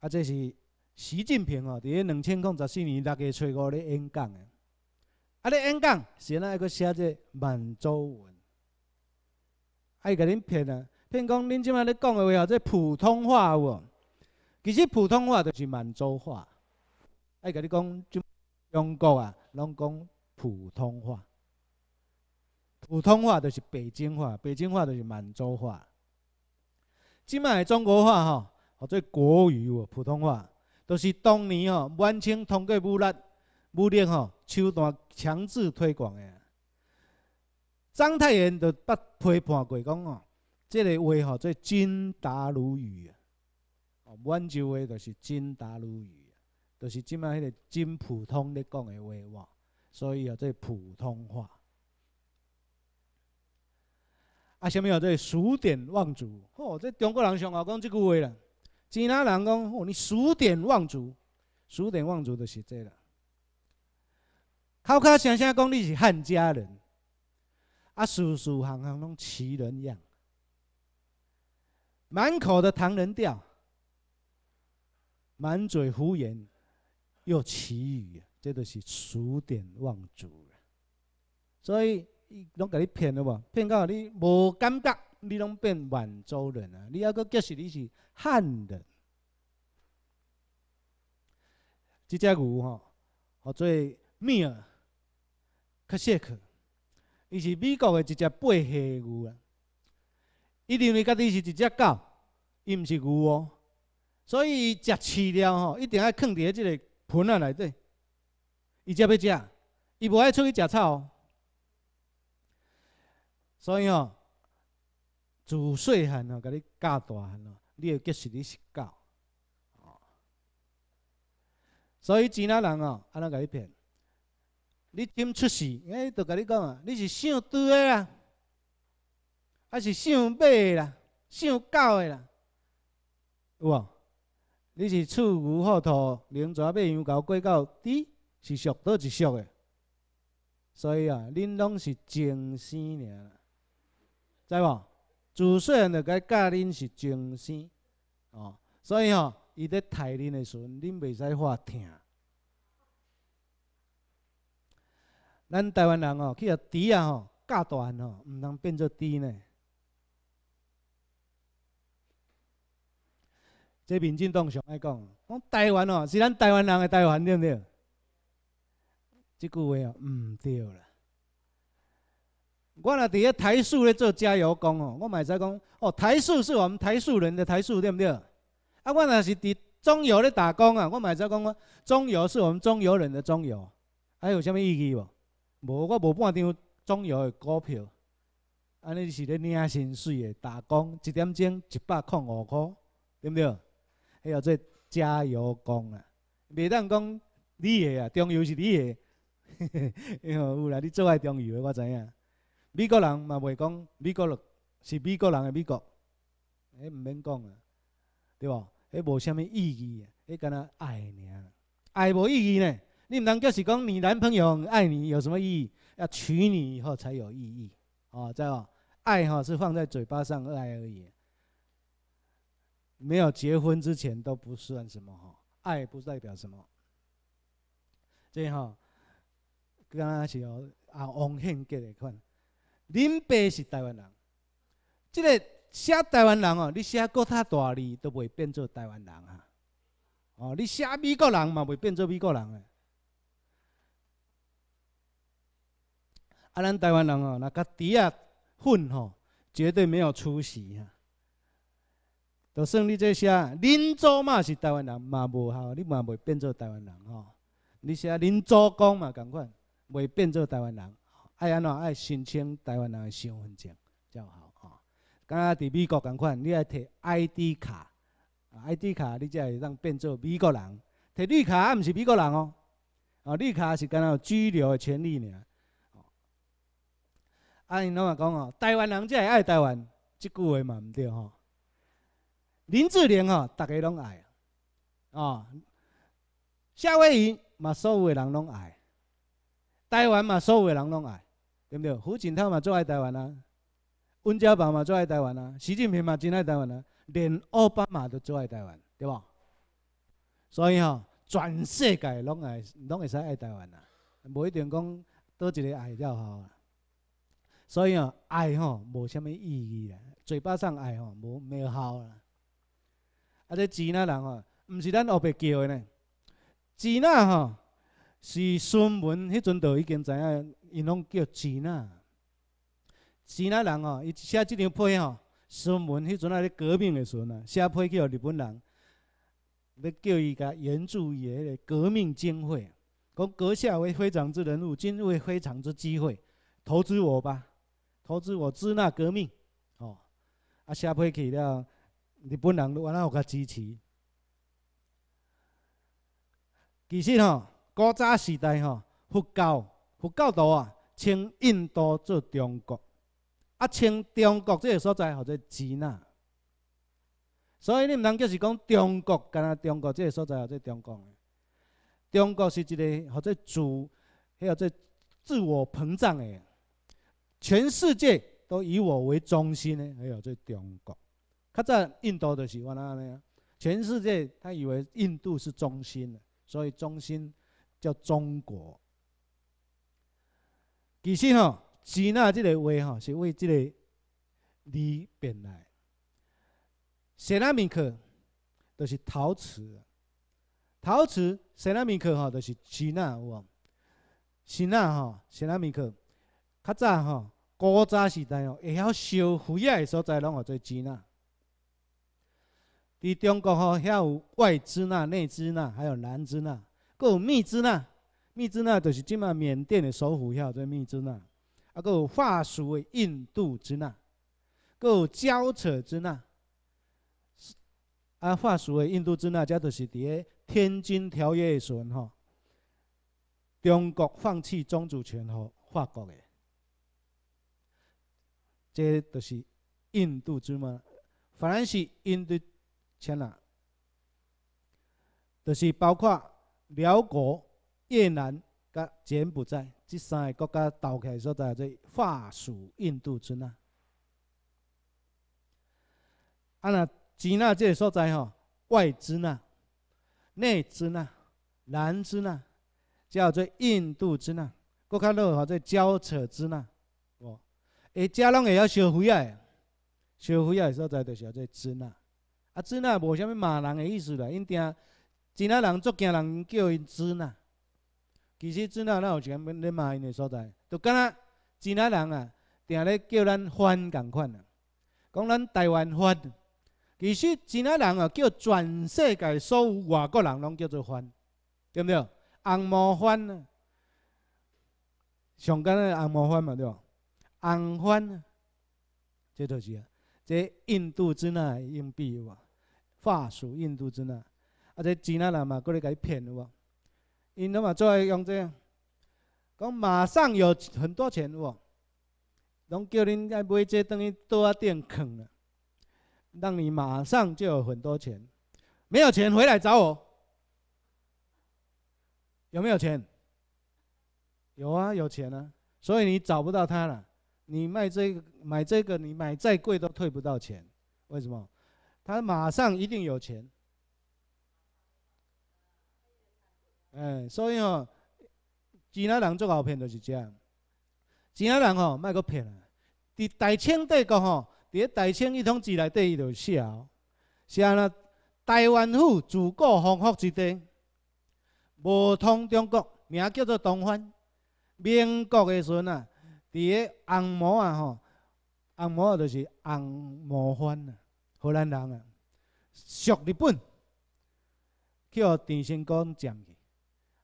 啊，这是习近平哦，伫咧两千零十四年六月初五咧演讲诶，啊，你演讲是哪一个写者满洲文？爱甲恁骗啊！骗讲恁即摆咧讲的话，即普通话无，其实普通话就是满洲话。哎，甲你讲，中国啊，拢讲普通话。普通话就是北京话，北京话就是满洲话。即卖中国话吼，或做国语哦，普通话，都是当年吼，满清通过武力、武力吼手段强制推广的。章太炎就捌批判过，讲哦，这个话吼，做金达鲁语，哦，满洲话就是金达鲁语。就是即卖迄个真普通咧讲的话，所以啊，这普通话。啊，什么啊？这熟典忘祖？哦，这中国人常好讲即句话啦。其他人讲，哦，你数典忘祖，数典忘祖就是这啦。口口声声讲你是汉家人，啊，事事行行拢齐人样，满口的唐人调，满嘴胡言。有词啊，这都是数典忘祖啊！所以伊拢甲你骗了无？骗到你无感觉，你拢变满洲人啊！你还佫结识你是汉人，即只牛吼，号做米尔克谢克，伊是美国的一只八岁牛啊！伊认为家己是一只狗，伊毋是牛哦。所以伊食饲料吼，一定要囥伫咧即个。盆啊，内底，伊只要食，伊无爱出去食草，所以哦，自细汉哦，甲你教大汉哦，你要结实你是狗。哦，所以钱啊人哦，安怎甲你骗？你今出事，哎，就甲你讲啊，你是想猪的啦，还是想马的啦，想狗的啦，有无？你是厝牛、好兔、龙蛇、买羊狗过到猪是属倒一属的。所以啊，恁拢是精生尔，知无？自细汉就该教恁是精生，哦，所以哦，伊在抬恁的时，恁袂使遐听。咱台湾人哦，去互猪啊吼，教大汉吼，唔通变做猪呢？这民进党常爱讲，讲台湾哦，是咱台湾人的台湾，对不对？即句话哦，毋对啦。我若伫咧台塑咧做加油工哦，我嘛会使讲，哦，台塑是我们台塑人的台塑，对不对？啊，我若是伫中油咧打工啊，我嘛会使讲，中油是我们中油人的中油，还有啥物意义无？无，我无半张中油的股票，安尼是咧领薪水的打工，一点钟一百块五箍，对不对？迄号做加油工啊，袂当讲你的啊，中油是你的，嘿嘿，有啦，你最爱中油的，我知影。美国人嘛袂讲，美国人是美国人的美国，迄唔免讲啊，对无？迄无啥物意义啊，迄若爱尔，爱无意义呢。你唔通叫是讲你男朋友爱你有什么意义？要娶你以后才有意义，哦，知道？爱吼是放在嘴巴上爱而已。没有结婚之前都不算什么哈，爱不代表什么。这个哈，刚刚请阿王庆杰的款。林北是台湾人，这个写台湾人哦，你写国泰大字都袂变做台湾人啊，哦，你写美国人嘛袂变做美国人的，啊，咱台湾人哦，那甲底下混吼，绝对没有出息啊。就算你做啥，恁祖嘛是台湾人嘛无效，你嘛袂变做台湾人吼。你写恁祖公嘛同款，袂变做台湾人，爱安怎爱申请台湾人的身份证才有效吼。敢若伫美国同款，你要摕 I D 卡，I D 卡你才会当变做美国人。摕绿卡也是美国人哦，哦绿卡是敢若有拘留的权利尔。啊，因拢话讲哦，台湾人才会爱台湾，即句话嘛毋对吼。林志玲吼，大家拢爱哦，夏威夷嘛，所有的人拢爱；台湾嘛，所有的人拢爱，对不对？胡锦涛嘛最爱台湾啊，温家宝嘛最爱台湾啊，习近平嘛真爱台湾啊，连奥巴马都最爱台湾，对吧？所以哦，全世界拢爱，拢会使爱台湾啊，无一定讲倒一个爱了好啊。所以哦，爱吼无啥物意义啊，嘴巴上爱吼无没有效啊。啊！这钱纳人哦，毋是咱后白叫的呢。钱纳吼是孙文，迄阵就已经知影，因拢叫钱纳。钱纳人哦，伊写即张批吼，孙文迄阵咧革命的时阵啊，写批叫日本人，要叫伊甲援助迄个革命经费。讲阁下为非常之人物，今为非常之机会，投资我吧，投资我支那革命。哦，啊写批去了。日本人有安怎有甲支持？其实吼，古早时代吼，佛教佛教徒啊，称印度做中国，啊，称中国这个所在号做支那。所以你唔通叫是讲中国，干那中国这个所在号做中国。中国是一个号做自，还有做自我膨胀的，全世界都以我为中心的，还有做中国。较早印度就喜欢那样，全世界他以为印度是中心所以中心叫中国。其实吼，吉那这个话吼是为这个里边来，塞拉米克就是陶瓷，陶瓷塞拉米克吼就是吉纳，吉那吼塞拉米克，较早吼古早时代哦会晓烧灰的所在拢叫做吉那。伫中国吼，遐有外支那、内支那，还有南支那，佮有密支那。密支那就是即马缅甸的首府，遐有做密支那。啊，佮有法属的印度支那，佮有交扯支那。啊，法属的印度支那，遮就是伫诶《天津条约》的时阵吼，中国放弃宗主权吼，法国的。即就是印度之嘛，反正是印度。签了，就是包括辽国、越南、甲柬埔寨这三个国家，岛国所在，叫做法属印度支那。啊，那支那这个所在吼，外支那、内支那、南支那，叫做印度支那。你看，路吼在交扯支那，哦，诶，遮拢会晓烧火啊，烧火啊所在，就是叫做支那。啊，支那无啥物骂人的意思啦，因定支那人作惊人叫因支那，其实支那哪有一物咧骂因的所在？就敢若支那人啊，定咧叫咱番共款啊，讲咱台湾番，其实支那人啊，叫全世界所有外国人拢叫做番，对毋对？红毛番，上敢嘅红毛番嘛对，红番，即就是啊。这印度之南硬币哇，话说印度之南，啊这吉纳人嘛，过来给骗的哇，因他妈做用这，讲马上有很多钱哇，拢叫恁来买这东西多点坑了。让你马上就有很多钱，没有钱回来找我，有没有钱？有啊，有钱啊，所以你找不到他了。你卖这个，买这个，你买再贵都退不到钱，为什么？他马上一定有钱。哎，所以吼，其他人做好骗就是这样，其他人吼卖个骗啊！伫大清帝国吼，伫咧大清一统之内底伊就笑，哦，是啊呐，台湾府自古防护之地，无通中国，名叫做东方民国的时阵啊。伫个红毛啊吼，红毛就是红毛番啊，荷兰人啊，属日本，去互郑成功占去。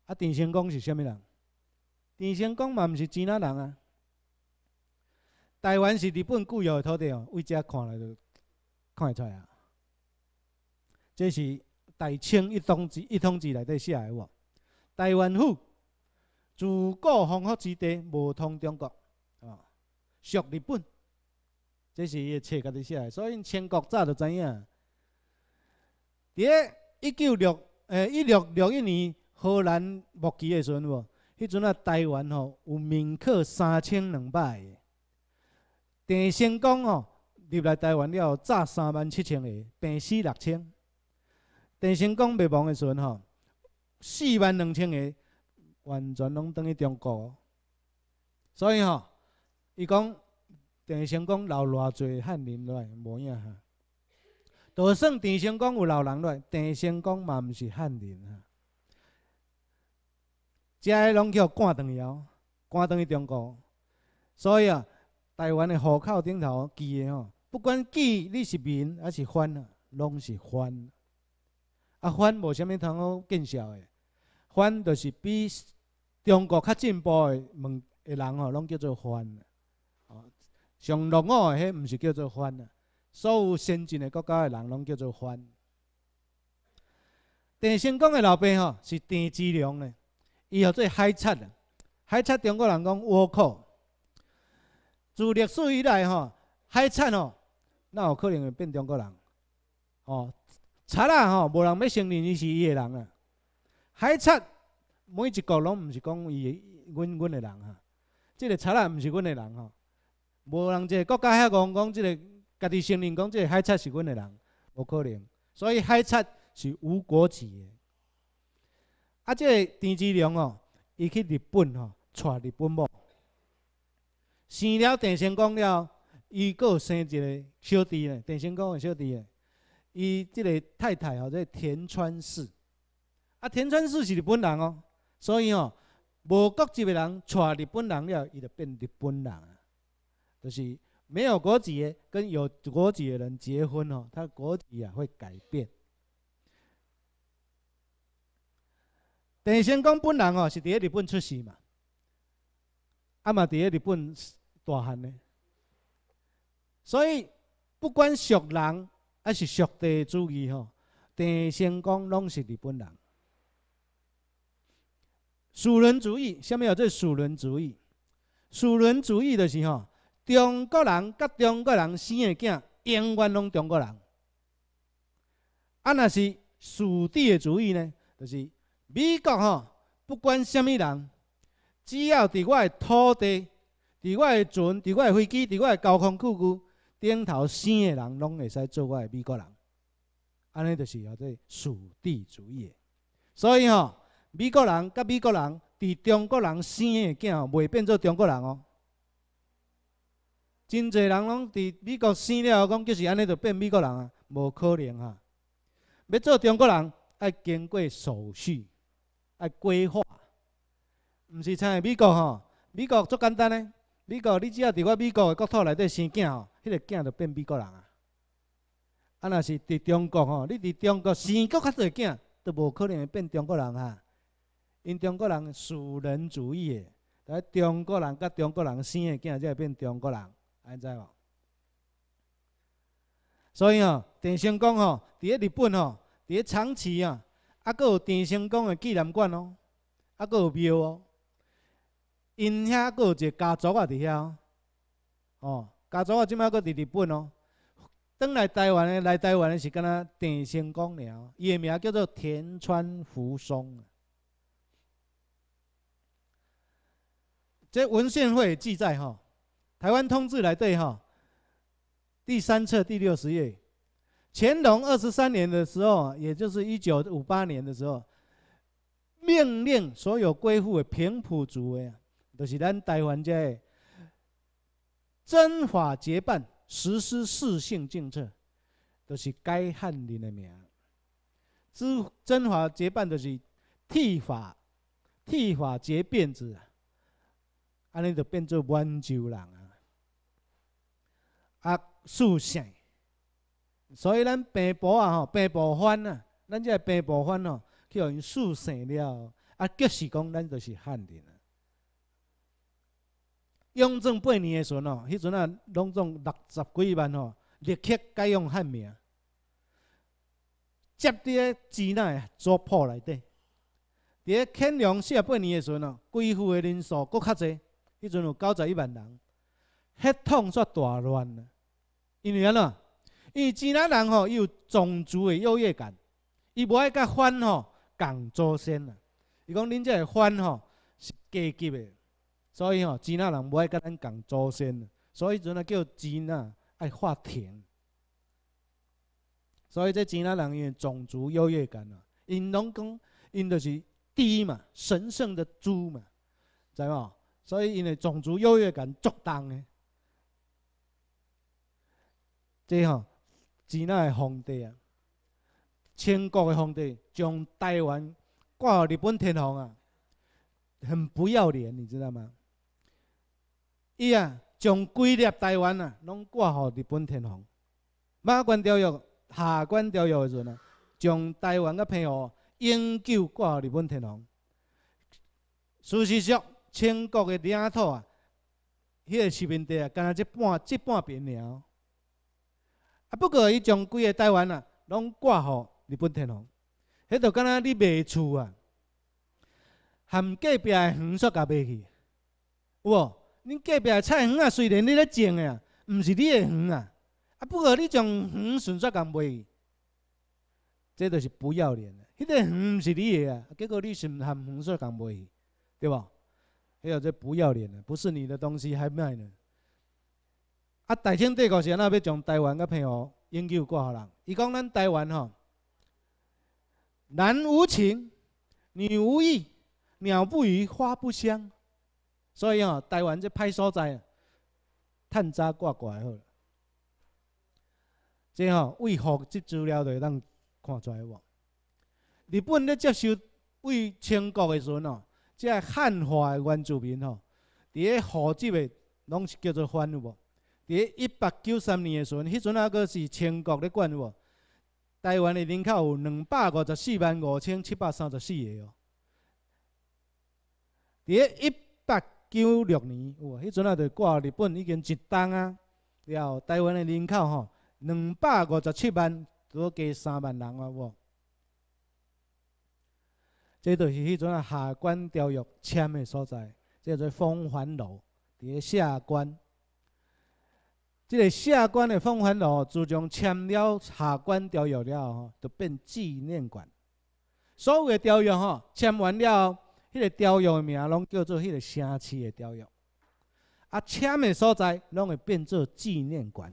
啊，郑成功是虾物人？郑成功嘛，毋是吉哪人啊？台湾是日本固有的土地哦，为遮看来就看会出来啊。这是《大清一统志》一统志内底写的话，台湾府自古荒福之地，无通中国。属日本，这是伊册家己写，所以全国早就知影。伫一九六诶一六六一年荷兰末期诶时阵，无，迄阵啊台湾吼有闽客三千两百个。郑成功吼入来台湾了，炸三万七千个，病死六千。郑成功灭亡诶时阵吼，四万两千个完全拢等于中国，所以吼。伊讲，郑成功留偌济汉人来，无影啊。就算郑成功有老人来，郑成功嘛毋是汉人吓。遮拢叫赶断了，赶断去中国。所以啊，台湾的户口顶头记吼，不管记你是民还是藩啊，拢是番。啊，番无啥物通好见绍的，番就是比中国较进步的门的人吼，拢叫做番。上落五诶，迄毋是叫做番啊！所有先进诶国家诶人，拢叫做番。郑成功诶，老爸吼是郑芝龙咧，伊号做海贼。海贼中国人讲倭寇。自历史以来吼，海贼吼，那有可能会变中国人？哦，贼啊吼，无人要承认伊是伊诶人啊。海贼每一个拢毋是讲伊，阮阮诶人啊。即个贼啊，毋是阮诶人吼。无人即个国家遐讲讲即个家己承认讲即个海贼是阮的人，无可能。所以海贼是无国籍的。啊，即个田志龙哦，伊去日本哦，娶日本某，生了田成功了，伊佫生一个小弟呢，田成功的小弟呢，伊即个太太吼，即个田川氏，啊，田川氏是日本人哦。所以哦，无国籍的人娶日本人了，伊就变日本人啊。就是没有国籍跟有国籍的人结婚哦，他国籍啊会改变。郑成功本人哦是伫日本出世嘛，啊嘛伫日本大汉呢，所以不管属人还是属地主义吼，郑成功拢是日本人。属人主义，下面有这属人主义，属人主义的时候。中国人甲中国人生的囝永远拢中国人。啊，那是属地的主义呢，就是美国吼，不管什么人，只要伫我的土地、伫我的船、伫我的飞机、伫我的交通工具顶头生的人，拢会使做我的美国人。安尼就是叫做属地主义。所以吼，美国人甲美国人伫中国人生的囝，袂变做中国人哦。真侪人拢伫美国生了后，讲计是安尼，就变美国人啊，无可能啊！要做中国人，要经过手续，要规划，毋是像美国吼？美国足简单嘞，美国你只要伫我美国嘅国土内底生囝吼，迄个囝就变美国人啊。啊，若是伫中国吼，你伫中国生国较侪囝，都无可能会变中国人啊。因中国人属人主义来中国人甲中国人生嘅囝才会变中国人。安在无？所以吼，电信公吼，伫咧日本吼，伫咧长崎啊，啊，佮有电信公的纪念馆咯，啊，佮有庙哦。因遐佮有一个家族啊，伫遐哦。哦，家族啊，即摆佮伫日本哦。登来台湾的，来台湾的是敢若电信公了，伊个名叫做田川福松。这文献会记载吼。台湾通志来对哈，第三册第六十页，乾隆二十三年的时候，也就是一九五八年的时候，命令所有归附的平埔族的，都是咱台湾这，真法结办实施四姓政策，都是改汉人的名。之真法结办就是剃发，剃发结辫子，安尼就变做温州人。啊，树生，所以咱平埔啊吼，平埔番啊，咱这个平埔番哦，去互伊树生了。啊，即是讲咱就是汉人啊。雍正八年的时候哦，迄阵啊，拢总六十几万哦，立刻改用汉名，接伫那诶族谱铺底。伫在乾隆四十八年的时候哦，归附的人数搁较侪，迄阵有九十一万人，血统煞大乱。因为安怎？因为吉纳人吼，伊有种族的优越感，伊无爱甲番吼共祖先啊。伊讲恁这个番吼是阶级的，所以吼吉纳人无爱甲咱共祖先。所以阵啊叫吉纳爱划田。所以这吉纳人为种族优越感啊，因拢讲因就是低嘛，神圣的猪嘛，知无？所以因为种族优越感足重的。这吼，支那的皇帝啊，清国的皇帝将台湾挂予日本天皇啊，很不要脸，你知道吗？伊啊，将几粒台湾啊，拢挂予日本天皇。马关条约、下关条约的时阵啊，将台湾的澎湖永久挂予日本天皇。事实上，清国的领土啊，迄个殖民地啊，干那只半只半边了。不过，伊将几个台湾啊，拢挂给日本天皇。迄就敢若你卖厝啊，含隔壁的园子甲卖去，有无？恁隔壁的菜园啊，虽然你咧种的啊，毋是你的园啊。啊，不过你将园顺煞共卖去，这著是不要脸的。迄个园毋是你的啊，结果你是含园子共卖去，对无？迄个这不要脸的，不是你的东西还卖呢。啊，大清帝国是安啊，要从台湾个朋友研究过人。伊讲咱台湾吼，男无情，女无意，鸟不语，花不香，所以吼台湾这歹所在，探查挂挂来好了。即吼何即资料就会让看出来无？日本咧接收为清国的时阵哦，即汉化的原住民吼，伫咧户籍的拢是叫做番无。伫一八九三年诶时阵，迄阵啊，阁是清国咧管喎，台湾诶人口有两百五十四万五千七百三十四个哦。伫一八九六年，哇，迄阵啊，就挂日本已经一冬啊，然后台湾诶人口吼两百五十七万，多加三万人啊，无。即著是迄阵啊，下关教育签诶所在，叫做风环楼，伫下关。即个下关的烽火楼，自从签了下关条约了吼，就变纪念馆。所有的条约吼，签完了，迄个条约的名拢叫做迄个城市的条约。啊，签的所在，拢会变作纪念馆。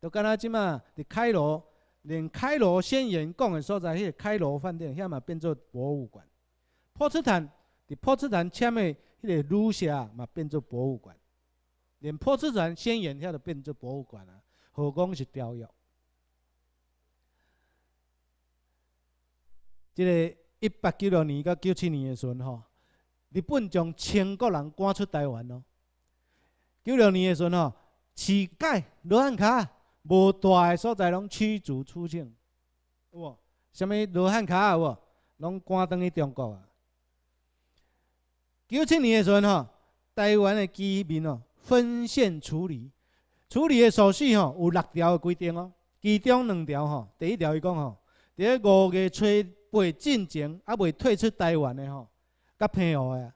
就敢若即嘛，伫开罗，连开罗先言讲的所在，迄个开罗饭店，遐嘛变作博物馆。波茨坦，伫波茨坦签的迄个旅社啊，嘛变作博物馆。连破石船、仙岩遐都变做博物馆啊！何况是雕玉？即个一八九六年到九七年诶时阵吼，日本将千国人赶出台湾咯。九六年诶时阵吼，乞丐、罗汉卡无大个所在，拢驱逐出境，有无？啥物罗汉卡啊，有无？拢赶登去中国啊。九七年诶时阵吼，台湾诶居民哦。分线处理，处理的手续吼有六条的规定哦，其中两条吼，第一条伊讲吼，咧五月初八进前啊未退出台湾的吼，甲配湖的，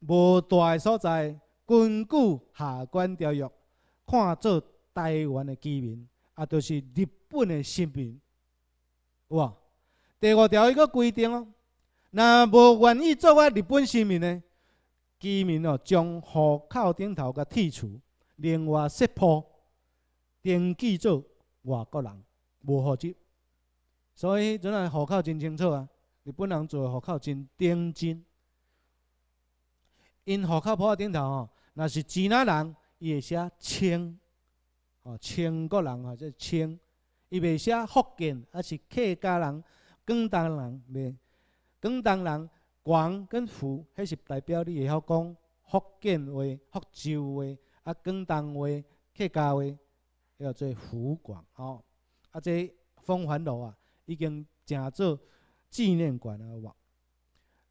无大的所在，根据下关条约，看作台湾的居民，啊，就是日本的市民，有无？第五条伊搁规定哦，若无愿意做我日本市民呢？居民哦，将户口顶头甲剔除，另外识破登记做外国人，无户籍。所以阵啊，户口真清楚啊。日本人做户口真顶真，因户口簿顶头吼，那是吉纳人，伊会写清哦，清国人哦，叫清，伊袂写福建，还是客家人、广东人袂？广东人。广跟福，迄是代表你会晓讲福建话、福州话、啊广东话、客家话，叫做福广吼。啊，这风环路啊，已经成做纪念馆了，哇，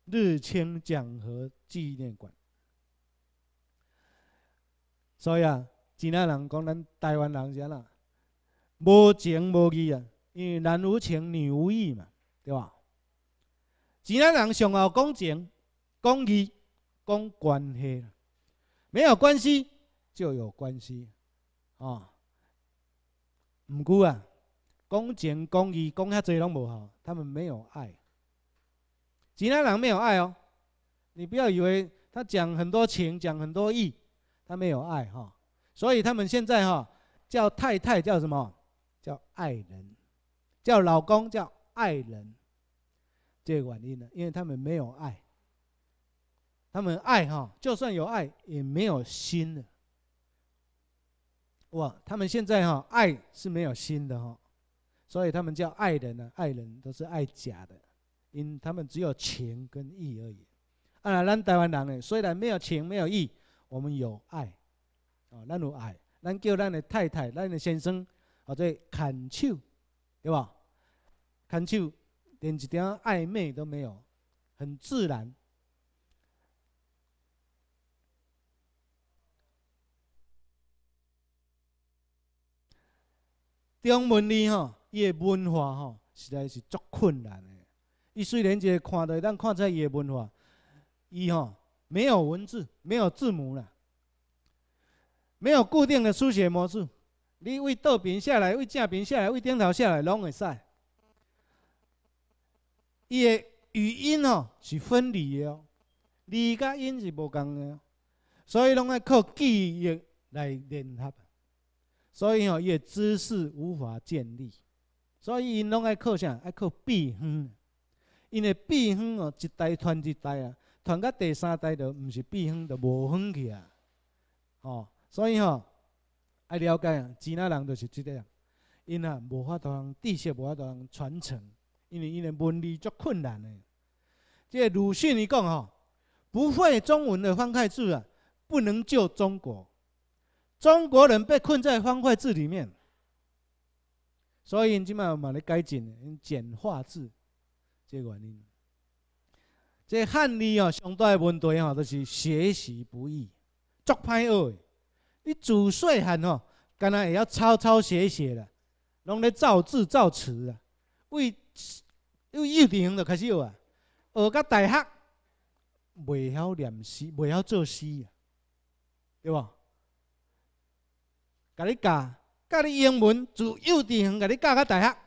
日清讲和纪念馆。所以啊，闽南人讲咱台湾人是啦，无情无义啊，因为男无情，女无义嘛，对吧？吉兰人上爱讲情、讲义、讲关系，没有关系就有关系，哦，唔过啊，讲情、讲义、讲遐侪拢无好，他们没有爱，吉兰人没有爱哦。你不要以为他讲很多情、讲很多义，他没有爱哈。所以他们现在哈叫太太叫什么？叫爱人，叫老公叫爱人。越软硬了，因为他们没有爱，他们爱哈，就算有爱，也没有心了。哇，他们现在哈爱是没有心的哈，所以他们叫爱人呢，爱人都是爱假的，因他们只有情跟义而已。啊，咱台湾人呢，虽然没有情没有义，我们有爱，哦，咱有爱，咱叫咱的太太、咱的先生，叫做砍手，对吧？砍手。连一点暧昧都没有，很自然。中文里吼，伊个文化吼，实在是足困难的。伊虽然一个看在，咱看来伊个文化，伊吼没有文字，没有字母啦，没有固定的书写模式。你为倒边下来，为正边下来，为顶头下来，拢会使。伊个语音哦是分离的，字甲音是无共的，所以拢爱靠记忆来联合所以吼，伊个知识无法建立，所以因拢爱靠啥？爱靠闭哼。因为闭哼哦一代传一代啊，传到第三代就毋是闭哼，就无哼去啊，吼，所以吼爱了解，几那人就是即个样，因啊无法度通知识，无法度通传承。因为伊的文字足困难的。即鲁迅伊讲吼，不会中文的方块字啊，不能救中国。中国人被困在方块字里面，所以今麦嘛咧改进，简化字，即原因。即汉字吼，相对问题吼，都是学习不易，足歹学。你自细汉吼，干那也要抄抄写写了，拢咧造字造词啊，为幼幼稚园就开始学啊，学到大学，袂晓念诗，袂晓做诗，对无？甲你教，教你英文，自幼稚园甲你教到大学，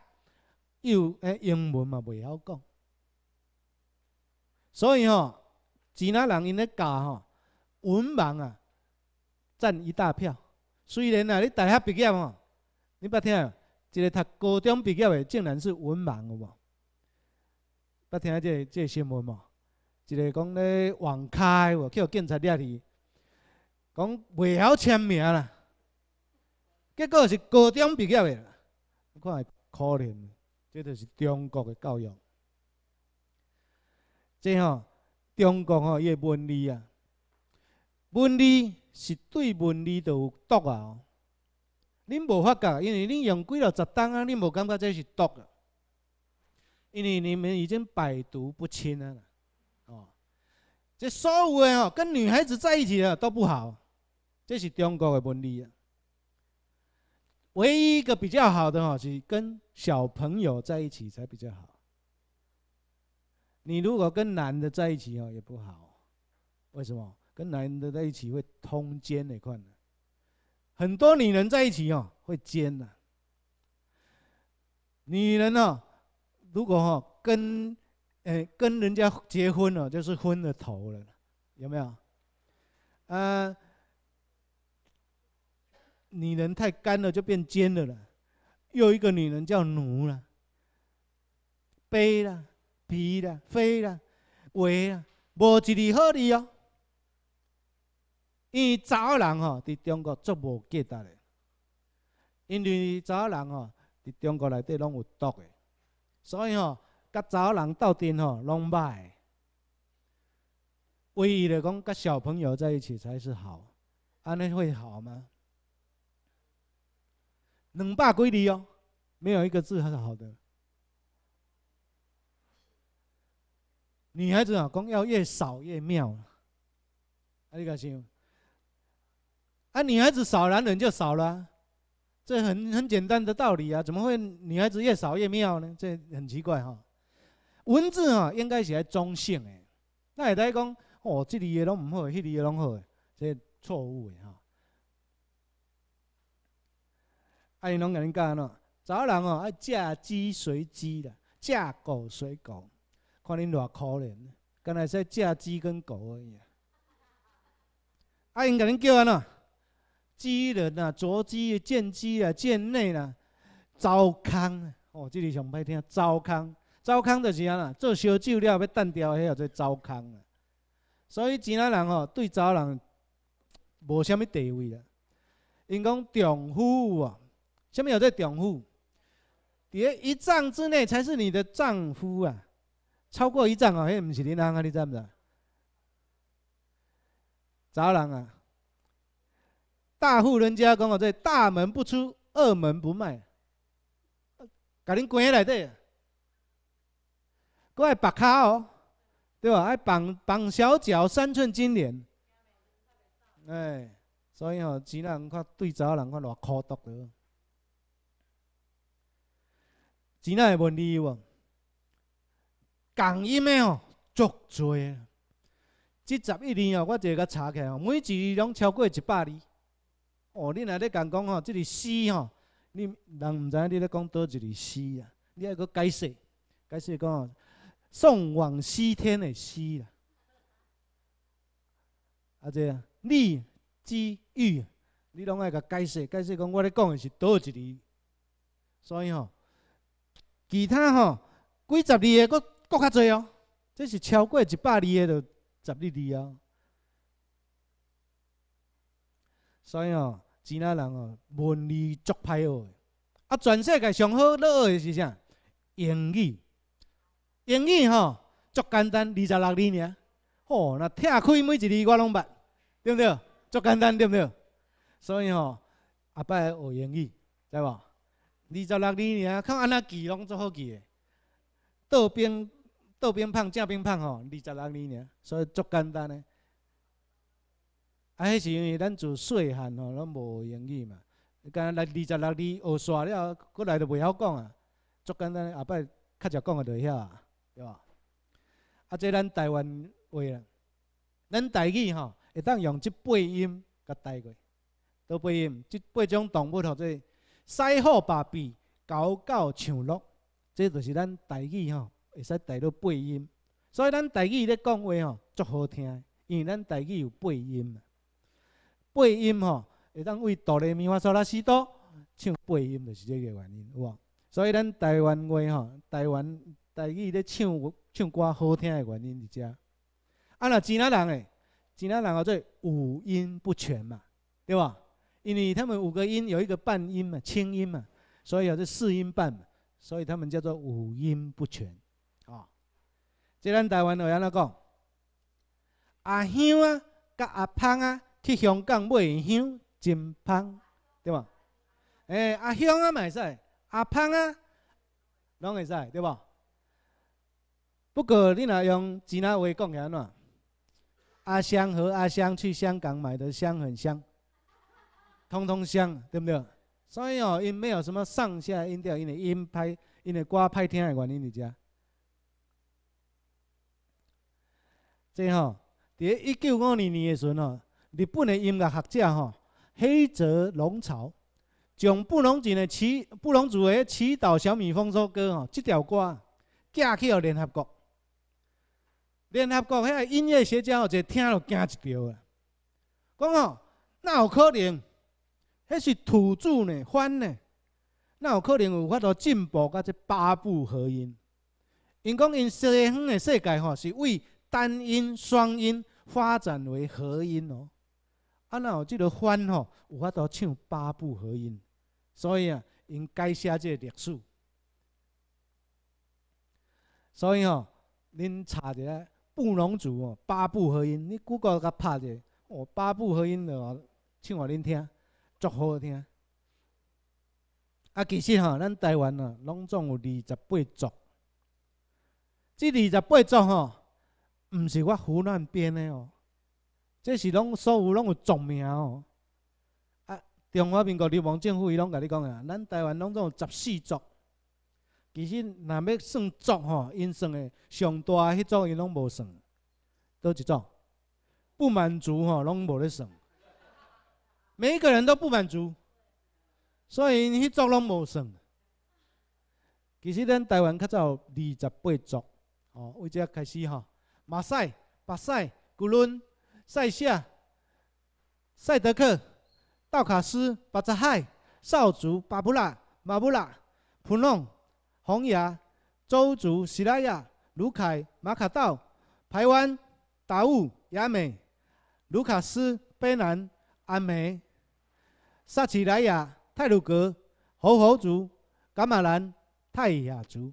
幼哎英文嘛袂晓讲，所以吼，其他人因咧教吼，文盲啊占一大票。虽然啊，你大学毕业吼，你捌听一个读高中毕业的竟然是文盲有无？我听即个即个新闻无，一个讲咧网开，叫警察抓去，讲袂晓签名啦，结果是高中毕业的，你看可怜，即就是中国的教育。即吼，中国吼，伊的文理啊，文理是对文理都有毒啊。恁无法噶，因为恁用几落十档啊，恁无感觉这是毒啊。因为你们已经百毒不侵了，哦，这社会哦，跟女孩子在一起啊都不好，这是中国的文理啊。唯一一个比较好的哦，是跟小朋友在一起才比较好。你如果跟男的在一起哦也不好，为什么？跟男的在一起会通奸哪块呢？很多女人在一起哦会奸的，女人呢？如果哈跟，诶跟人家结婚了，就是昏了头了，有没有？嗯，女人太干了就变尖的了，又一个女人叫奴了，卑了、疲了、飞了、歪了，无一厘好字哦。因为早人哦，伫中国足无记得嘞，因为早人哦，伫中国内底拢有毒的，所以吼，甲某人斗阵吼拢歹，唯一的讲甲小朋友在一起才是好，安尼会好吗？两百几敌哦，没有一个字是好的。女孩子啊，讲要越少越妙啊，安尼个啊，女孩子少，男人就少了。这很很简单的道理啊，怎么会女孩子越少越妙呢？这很奇怪哈。文字啊，应该写中性的。那也家讲哦，这里也拢唔好，那里也拢好，这错误的哈。阿英拢跟恁讲喏，找人哦，爱嫁鸡随鸡的，嫁狗随狗，看你偌可怜。刚才说嫁鸡跟狗的呀。阿英跟恁叫阿喏。基人呐，浊基见基啊，见内呐，糟糠哦，这里想买听糟糠，糟糠就是安那，做烧酒了要蛋雕，遐叫做糟糠啊。所以钱仔人哦，对查某人无甚物地位啦。因讲丈夫啊，啥物叫做丈夫？伫遐一丈之内才是你的丈夫啊。超过一丈哦，遐毋是恁啊，你知毋知？查某人啊。大户人家讲哦，这大门不出，二门不迈，甲恁关来底，搁爱绑脚哦，对吧？爱绑绑小脚，三寸金莲，哎，所以哦，只能看对查人看偌可恶了。现在个问题哦，港医的哦，足多，即十一年哦，我一个查起来哦，每季拢超过一百例。哦，你若咧讲讲吼，即个西”吼，你人毋知影你咧讲叨一字“西”啊？你爱佫解释，解释讲吼，送往西天的“西”啊。啊，即啊，利、机、欲，你拢爱甲解释，解释讲我咧讲的是叨一字？所以吼，其他吼，几十字的佫佫较侪哦，这是超过一百字的就十字字哦。所以哦。吉那人哦，文理足歹学的，啊，全世界上好学的是啥？英语，英语吼，足简单，二十六字尔。哦，那拆开每一字我拢捌，对不对？足简单，对不对？所以哦，阿爸学英语，知无？二十六字尔，看安那记拢足好记的，倒边倒边胖，正边胖吼，二十六字尔，所以足简单呢。啊，迄是因为咱就细汉吼拢无英语嘛，干来二十六字学煞了，过来就袂晓讲啊。足简单，后摆较熟讲个就晓啊，对吧？啊，即咱台湾话啦，咱台语吼会当用即八音甲带过，都八音。即八种动物吼，即狮虎、白比、狗狗、象鹿，即就是咱台语吼会使带到八音。所以咱台语咧讲话吼足好听，因为咱台语有八音嘛。背音吼，会当为哆来咪发嗦拉西哆唱背音，就是这个原因，有无？所以咱台湾话吼，台湾台语咧唱唱歌好听的原因伫遮。啊，若其他人诶，其他人叫做五音不全嘛，对吧？因为他们五个音有一个半音嘛，轻音嘛，所以有著四音半嘛，所以他们叫做五音不全。啊，即咱台湾话安怎讲？阿香啊，甲阿芳啊。去香港买香真香，对吧？哎，阿香啊，会使，阿香啊，拢会使，对吧？不过你若用闽南话讲，安怎？阿香和阿香去香港买的香很香，通通香，对不对？所以哦，因没有什么上下音调，因为音拍，因为歌拍听的原因在家。这吼，在一九五二年的时候。日本的音乐学者吼，黑泽龙朝，从布隆组的祈布隆组的祈祷小蜜蜂所歌吼，即条歌寄去后，联合国，联合国遐音乐学家吼，就听了惊一跳啊！讲哦，那有可能？迄是土著呢，番呢？那有可能有法度进步，甲这八部合音？因讲因西方个世界吼，是为单音、双音发展为合音哦。啊，那后这个番吼有法度唱八部合音，所以啊，因写即这历史。所以哦，您查一下，布拢族哦，八部合音，你估歌甲拍一下，哦，八部合音的哦，唱互恁听，足好听。啊，其实哦，咱台湾哦，拢总有二十八族。这二十八族吼，毋是我胡乱编的哦。这是拢所有拢有作名哦。啊，中华民国流亡政府伊拢甲你讲啊，咱台湾拢总有十四族。其实若欲算族吼，因算的上大迄族伊拢无算。倒一族？不满足吼，拢无咧算。每一个人都不满足，所以因迄族拢无算。其实咱台湾较早二十八族，哦，为只开始吼，马赛、巴赛、古伦。塞夏、塞德克、道卡斯、巴扎海、少族、巴布拉、马布拉、普弄、洪雅、周族、喜拉雅、卢凯、马卡道、排湾、达悟、雅美、卢卡斯、卑南、安美、萨奇莱亚、泰鲁格、猴猴族、卡马兰、泰雅族，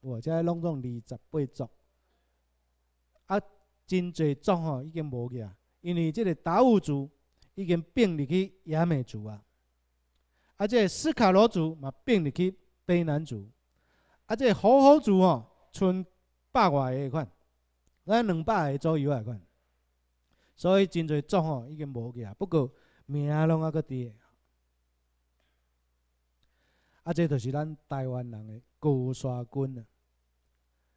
我再拢弄二十八种啊。真侪种吼已经无去啊，因为即个达悟族已经并入去雅美族啊，啊，即个斯卡罗族嘛并入去卑南族，啊，即个虎虎族吼剩百外个迄款，咱两百个左右个款，所以真侪种吼已经无去啊，不过名拢佫伫在，啊，这就是咱台湾人的高山军啊，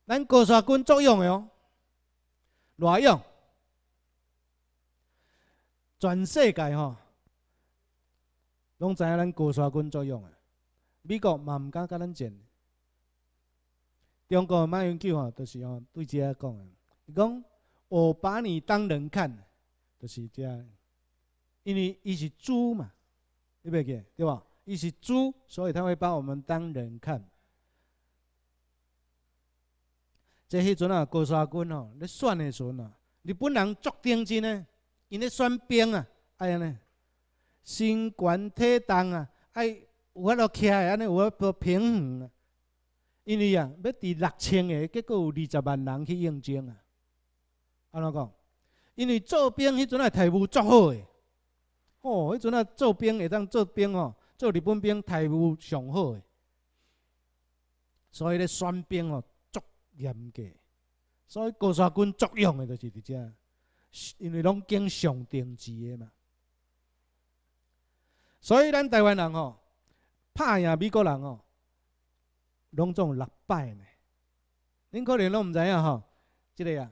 咱高山军作用哦。偌用？全世界吼，拢知影咱沙菌作用啊！美国嘛唔敢甲咱战，中国马英九吼，就是吼对个讲，伊讲我把你当人看，就是个，因为伊是猪嘛，对不记对吧？伊是猪，所以他会把我们当人看。即迄阵啊，高沙军哦，咧选诶阵啊，日本人足认真诶，因咧选兵啊，爱安尼，身悬体重啊，爱有法度徛诶，安尼有法度平衡啊。因为啊，要伫六千个，结果有二十万人去应征啊。安怎讲？因为做兵迄阵啊，待遇足好诶。哦，迄阵啊，做兵会当做兵哦，做日本兵待遇上好诶。所以咧选兵哦。严格，所以国军作用的就是伫遮，因为拢经上定制的嘛。所以咱台湾人吼，拍赢美国人吼，拢总六摆呢。恁可能拢毋知影吼，即个啊，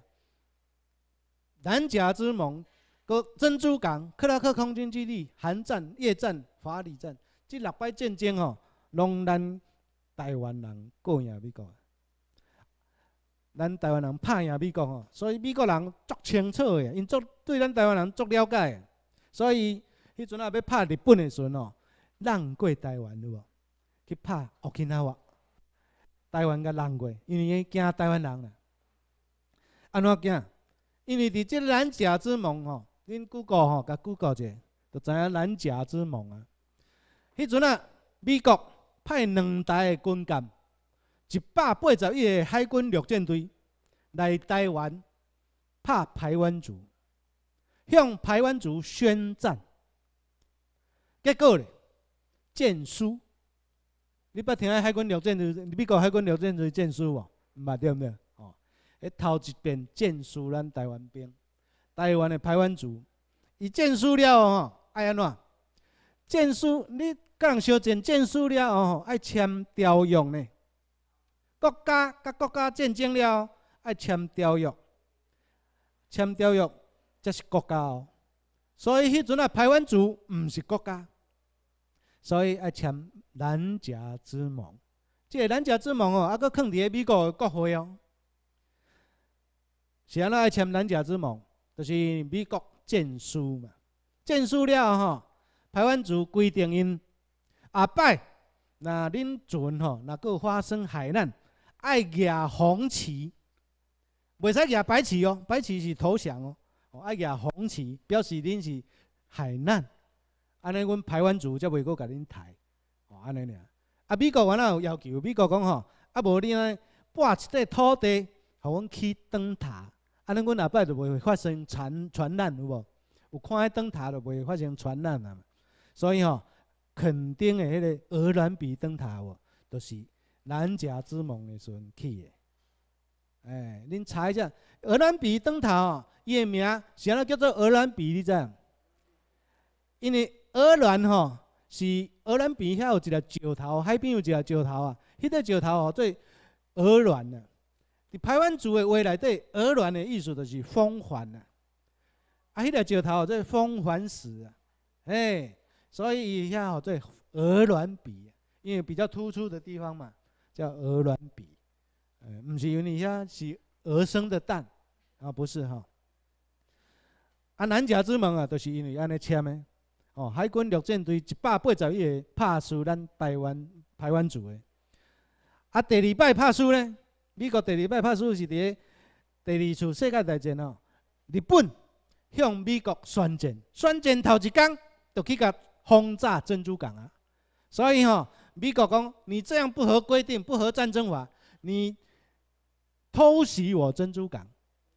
南夹之盟、个珍珠港、克拉克空军基地、韩战、越战、法里战，即六摆战争吼，拢咱台湾人过赢美国。咱台湾人拍赢美国哦，所以美国人足清楚的，因足对咱台湾人足了解，的，所以迄阵啊要拍日本的时阵哦，人过台湾无？去拍福建啊话，台湾甲人过，因为惊台湾人啦，安怎惊？因为伫即蓝岬之盟吼，恁 google 吼，甲 google 一下，就知影蓝岬之盟啊。迄阵啊，美国派两台军舰。一百八十一个海军陆战队来台湾拍台湾族，向台湾族宣战。结果呢，战输。你捌听海海军陆战队，美国海军陆战队战输无？毋捌对毋对？哦，头一遍战输咱台湾兵，台湾的台湾族伊战输了吼，爱安怎？战输你甲人相战输了吼，爱签条约呢？国家甲国家战争了，爱签条约，签条约则是国家。哦。所以迄阵啊，台湾族毋是国家，所以爱签南夹之盟。即个南夹之盟哦，还阁放伫诶美国的国会哦，是安怎爱签南夹之盟，就是美国建书嘛。建书了吼，台湾族规定因下摆，那恁船吼，若阁发生海难，爱举红旗，袂使举白旗哦，白旗是投降哦。哦，爱举红旗，表示恁是海难，安尼阮台湾族才袂阁甲恁杀哦，安尼尔。啊，美国原来有要求，美国讲吼，啊无恁尼霸一块土地，互阮起灯塔，安尼阮后摆就袂发生传传染，有无？有看迄灯塔就袂发生传染啊。所以吼，肯定的迄个鹅卵石灯塔，无，就是。南迦之盟的时阵去的，哎，恁查一下，鹅銮鼻灯塔哦，个名安了叫做鹅銮鼻，你知？因为鹅卵吼是鹅銮鼻遐有一个石头，海边有一个石头啊，迄个石头哦，做鹅卵啊。你台湾族的外来对鹅卵的意思就是风环啊。啊，迄个石头做风环石，啊，哎，所以以后做鹅卵鼻，因为比较突出的地方嘛。叫鹅卵比，呃，毋是因为你遐是鹅生的蛋啊，不是哈。啊，南岬之盟啊，都是因为安尼签的。哦，海军陆战队一百八十一个拍输咱台湾台湾族的。啊，第二摆拍输呢？美国第二摆拍输是伫咧第二次世界大战哦。日本向美国宣战，宣战头一天就去甲轰炸珍珠港啊。所以吼。美国讲你这样不合规定，不合战争法，你偷袭我珍珠港，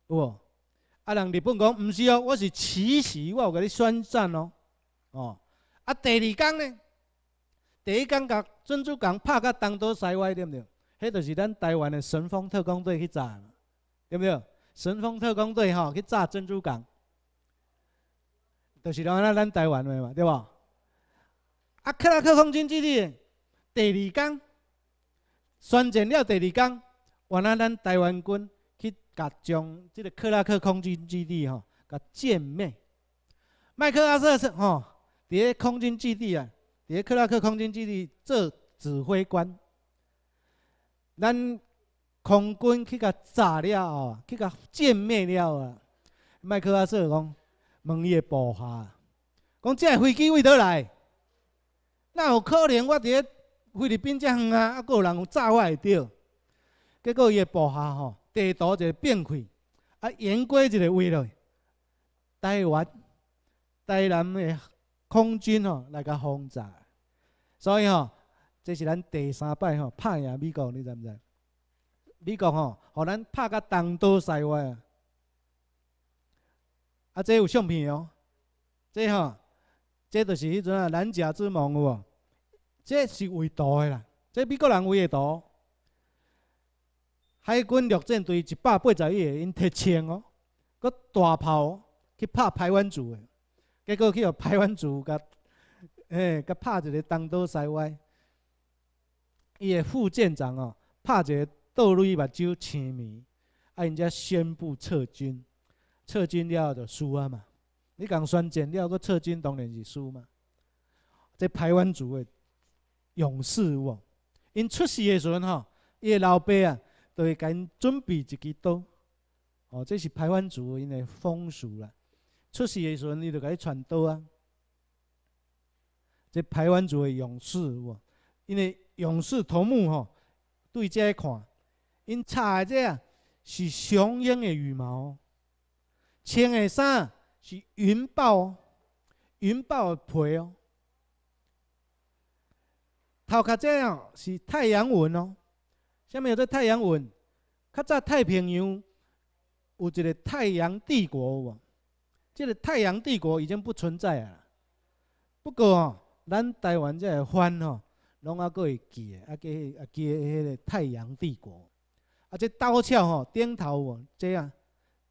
哦，啊，人日本讲唔是哦，我是起始我有给你宣战哦，哦，啊，第二天呢，第一天甲珍珠港拍到东多西歪，对不对？迄都是咱台湾的神风特工队去炸，对不对？神风特工队吼去炸珍珠港，就是咱咱台湾的嘛，对不？啊，克拉克空军基地。第二天，宣战了。第二天，原来咱台湾军去甲将这个克拉克空军基地吼，甲歼灭。麦克阿瑟是吼，伫咧空军基地啊，伫克拉克空军基地做指挥官。咱空军去甲炸了啊，去甲歼灭了啊。麦克阿瑟讲，问伊个部下，讲这飞机为倒来？那有可能我伫？菲律宾遮远啊，啊，够有人炸我，会到，结果伊个步下吼，地图就变开，啊，圆规一个位落，台湾、台南的空军吼来甲轰炸，所以吼，这是咱第三摆吼，拍赢美国，你知毋知？美国吼，互咱拍甲东倒西歪啊，啊，这有相片哦，这吼，这就是迄阵啊，南下之盟有无？这是为图的啦！这美国人为图。海军陆战队一百八十一个因提枪哦，搁大炮去拍台湾族的，结果去互台湾族甲诶 甲拍一个东倒西歪，伊个副舰长哦，拍一个豆泪目睭青迷，因遮宣布撤军，撤军了就输啊嘛！你讲宣战了搁撤军，当然是输嘛！这台湾族的。勇士，无？因出世的时阵吼，伊的老爸啊，都会甲因准备一支刀。哦，这是排湾族因的风俗啦。出世的时阵，伊著甲伊传刀啊。这排湾族的勇士，无？因为勇士头目吼，对这看，因插的这啊是雄鹰的羽毛，穿的衫是云豹，云豹的皮哦。头壳这样是太阳纹哦，啥物有这太阳纹？较早太平洋有一个太阳帝国哦，这个太阳帝国已经不存在啊。不过哦，咱台湾这番哦，拢还佫会记，还记还记迄个太阳帝国。啊，这刀鞘吼，顶头这啊，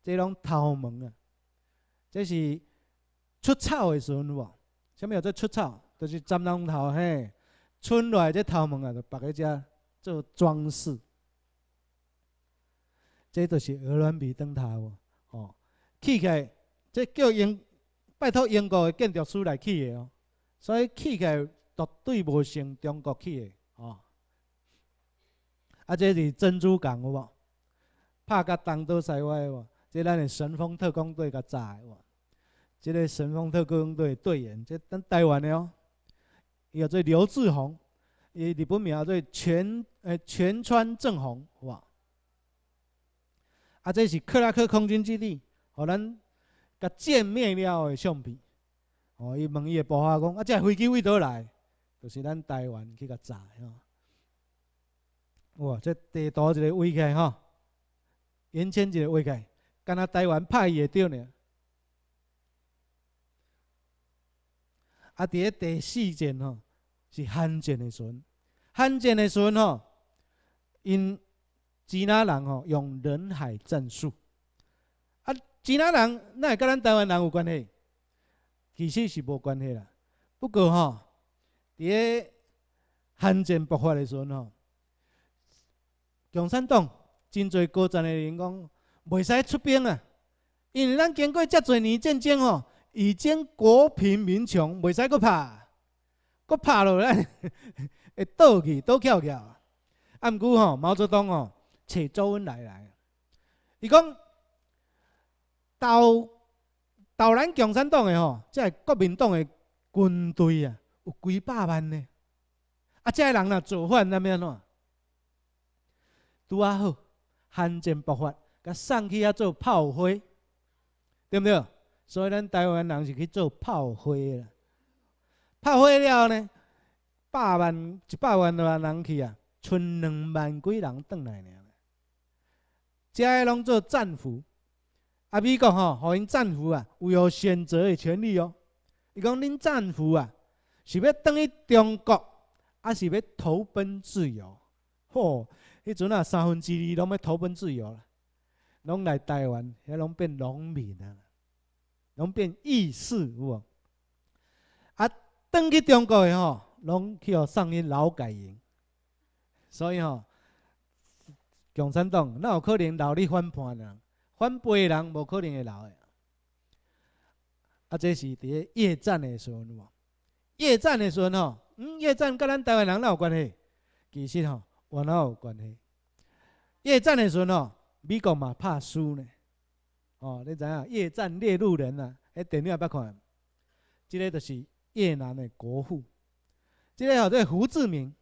这拢头毛啊，这是出草的时阵哦。啥物有这出草？就是斩龙头嘿。春来，这头毛啊，就绑个遮做装饰。这就是鹅卵石灯塔哦，哦，起起来，这叫英，拜托英国的建筑师来起的哦，所以起起来绝对无像中国起的哦。啊，这是珍珠港有无？拍甲东岛西歪的，这咱的神风特工队甲炸的，这个神风特工队队员，这等台湾的哦。伊叫做刘志宏，伊日本名做全呃全川正宏，哇！啊，这是克拉克空军基地，哦，咱甲见面了的相片。哦，伊问伊的播发讲，啊，这飞机飞倒来，就是咱台湾去甲炸的吼。哇，这地图一个位起吼，延伸一个位起，敢若台湾拍伊的着呢？啊！伫咧第四战吼是诶，时的顺，战诶，的阵吼，因支那人吼用人海战术。啊，支那人那会甲咱台湾人有关系，其实是无关系啦。不过吼，伫咧汉战爆发的阵吼，共产党真侪高层的人讲，袂使出兵啊，因为咱经过遮侪年战争吼。已经国贫民穷，袂使阁拍，阁拍落来 会倒去，倒翘翘。啊，毋过吼，毛泽东吼，找周恩来来。伊讲，投投咱共产党诶吼，即系国民党诶军队啊，有几百万呢。啊，遮人若造反要安怎？拄啊好，汗钱不发，甲送去遐做炮灰，对毋对？所以咱台湾人是去做炮灰啦。炮灰了呢，百万一百万的人去啊，剩两万几人倒来呢。遮个拢做战俘，啊，美国吼，互因战俘啊，有选择的权利哦。伊讲恁战俘啊，是要等于中国，还是要投奔自由？吼，迄阵啊，三分之二拢要投奔自由了，拢来台湾，遐拢变农民啊。拢变异有无，啊，当去中国吼，拢去要送因劳改营，所以吼，共产党哪有可能留你反叛人？反背的人无可能会留的。啊，这是伫咧越战的时阵无？越战的时阵吼，嗯，越战甲咱台湾人哪有关系？其实吼，我哪有关系？越战的时阵吼，美国嘛怕输呢。哦，你知影，越战越路人啊，迄电影也捌看，即个就是越南的国父，即个号做胡志明，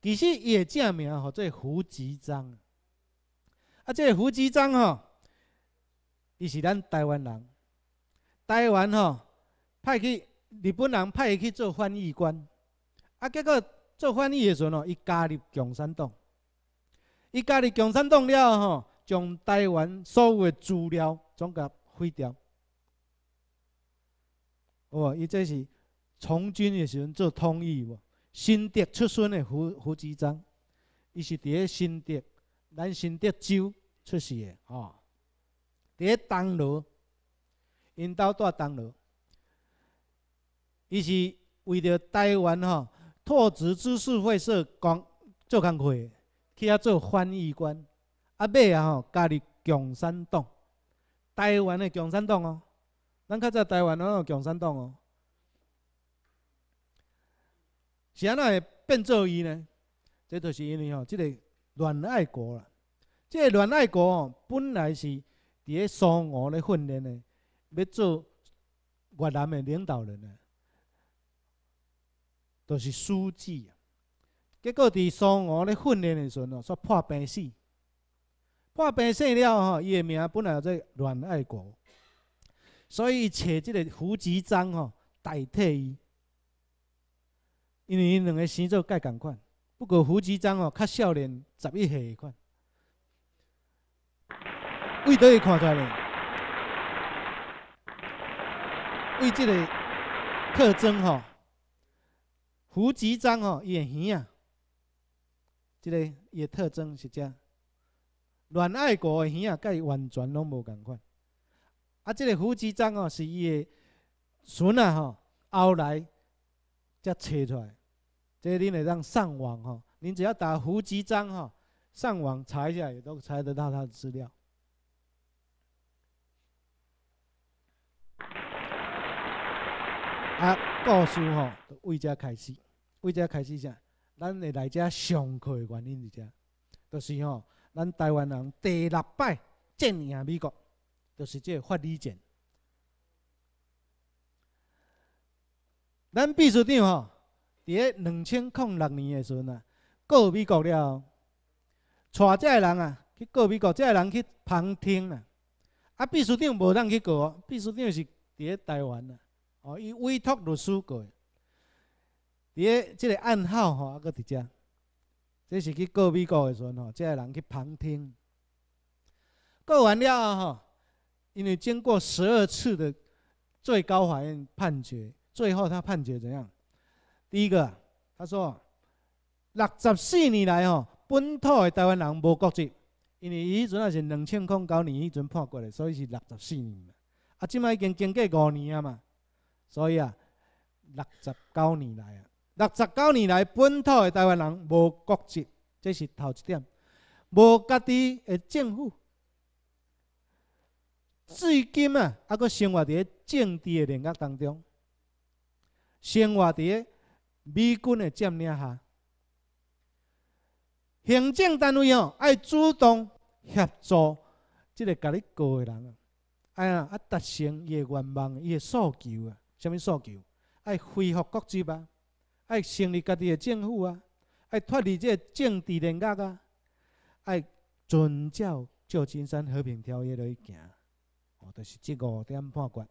其实伊的正名号做胡志章，啊，即个胡志章吼，伊是咱台湾人，台湾吼派去日本人派伊去做翻译官，啊，结果做翻译的时阵吼，伊加入共产党，伊加入共产党了吼。将台湾所有的资料，总甲毁掉，好无？伊这是从军的时阵做通译，新竹出身的胡胡几章，伊是伫喺新竹，咱新竹州出世的吼，伫喺东罗，因兜住东罗，伊是为着台湾吼拓殖知识会社工做工课，去遐做翻译官。啊，尾啊吼，加入共产党，台湾的共产党哦，咱较早台湾哦，共产党哦，怎会变做伊呢？即就是因为吼，即个阮爱国啦。即个阮爱国哦，本来是伫咧苏俄咧训练的，要做越南的领导人啊，就是书记啊。结果伫苏俄咧训练的时阵哦，煞破病死。化病死了吼，伊个名本来有做阮爱国，所以伊找即个胡吉章吼代替伊，因为伊两个星座介共款。不过胡吉章吼较少年，十一岁个款，为倒会看出来呢？为即个特征吼，胡吉章吼的圆啊，即个伊的特征是样。阮爱国的耳啊，甲伊完全拢无共款。啊，这个胡继章哦，是伊的孙啊，吼，后来才找出来。这恁会当上网，吼，恁只要打胡继章，吼，上网查一下，也都查得到他的资料。啊，故事吼，为这开始，为这开始啥？咱会来这上课的原因是啥？就是吼。咱台湾人第六摆进赢美国，就是即个法律战。咱秘书长吼，伫咧两千零六年的时阵啊，告美国了，带这个人啊去告美国，这个人去旁听啊。啊，秘书长无当去告，秘书长是伫咧台湾啊。哦，伊委托律师告。伫咧即个暗号吼，阿个伫遮。这是去告美国的时阵吼，这个人去旁听。告完了吼，因为经过十二次的最高法院判决，最后他判决怎样？第一个，他说六十四年来吼，本土的台湾人无国籍，因为伊迄阵也是两千零九年迄阵判过来，所以是六十四年。啊，即摆已经经过五年啊嘛，所以啊，六十九年来啊。六十九年来，本土的台湾人无国籍，这是头一点。无家己的政府，至今啊，还佫生活在政治的领域当中，生活在美军的占领下。行政单位哦，爱主动协助即个家己国的人啊，哎呀，啊达成伊诶愿望，伊诶诉求啊，甚物诉求？爱恢复国籍啊。爱成立家己的政府啊！爱脱离这政治联结啊！爱遵照旧金山和平条约来行，哦，就是这五点判决。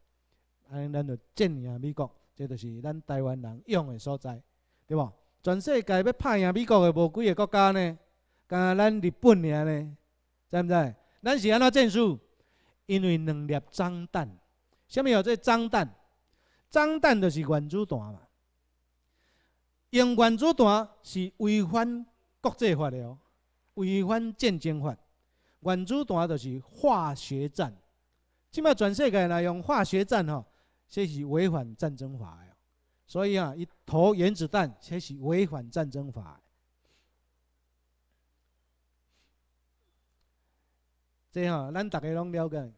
安尼咱要正赢美国，这就是咱台湾人用的所在，对无？全世界要拍赢美国的无几个国家呢？敢咱日本呢？知毋知？咱是安怎战术？因为两粒脏弹。虾物叫做脏弹？脏弹就是原子弹嘛。用原子弹是违反国际法的，违反战争法。原子弹就是化学战。即卖全世界来用化学战，吼，这是违反战争法的。所以啊，伊投原子弹，这是违反战争法。这吼，咱大家拢了解。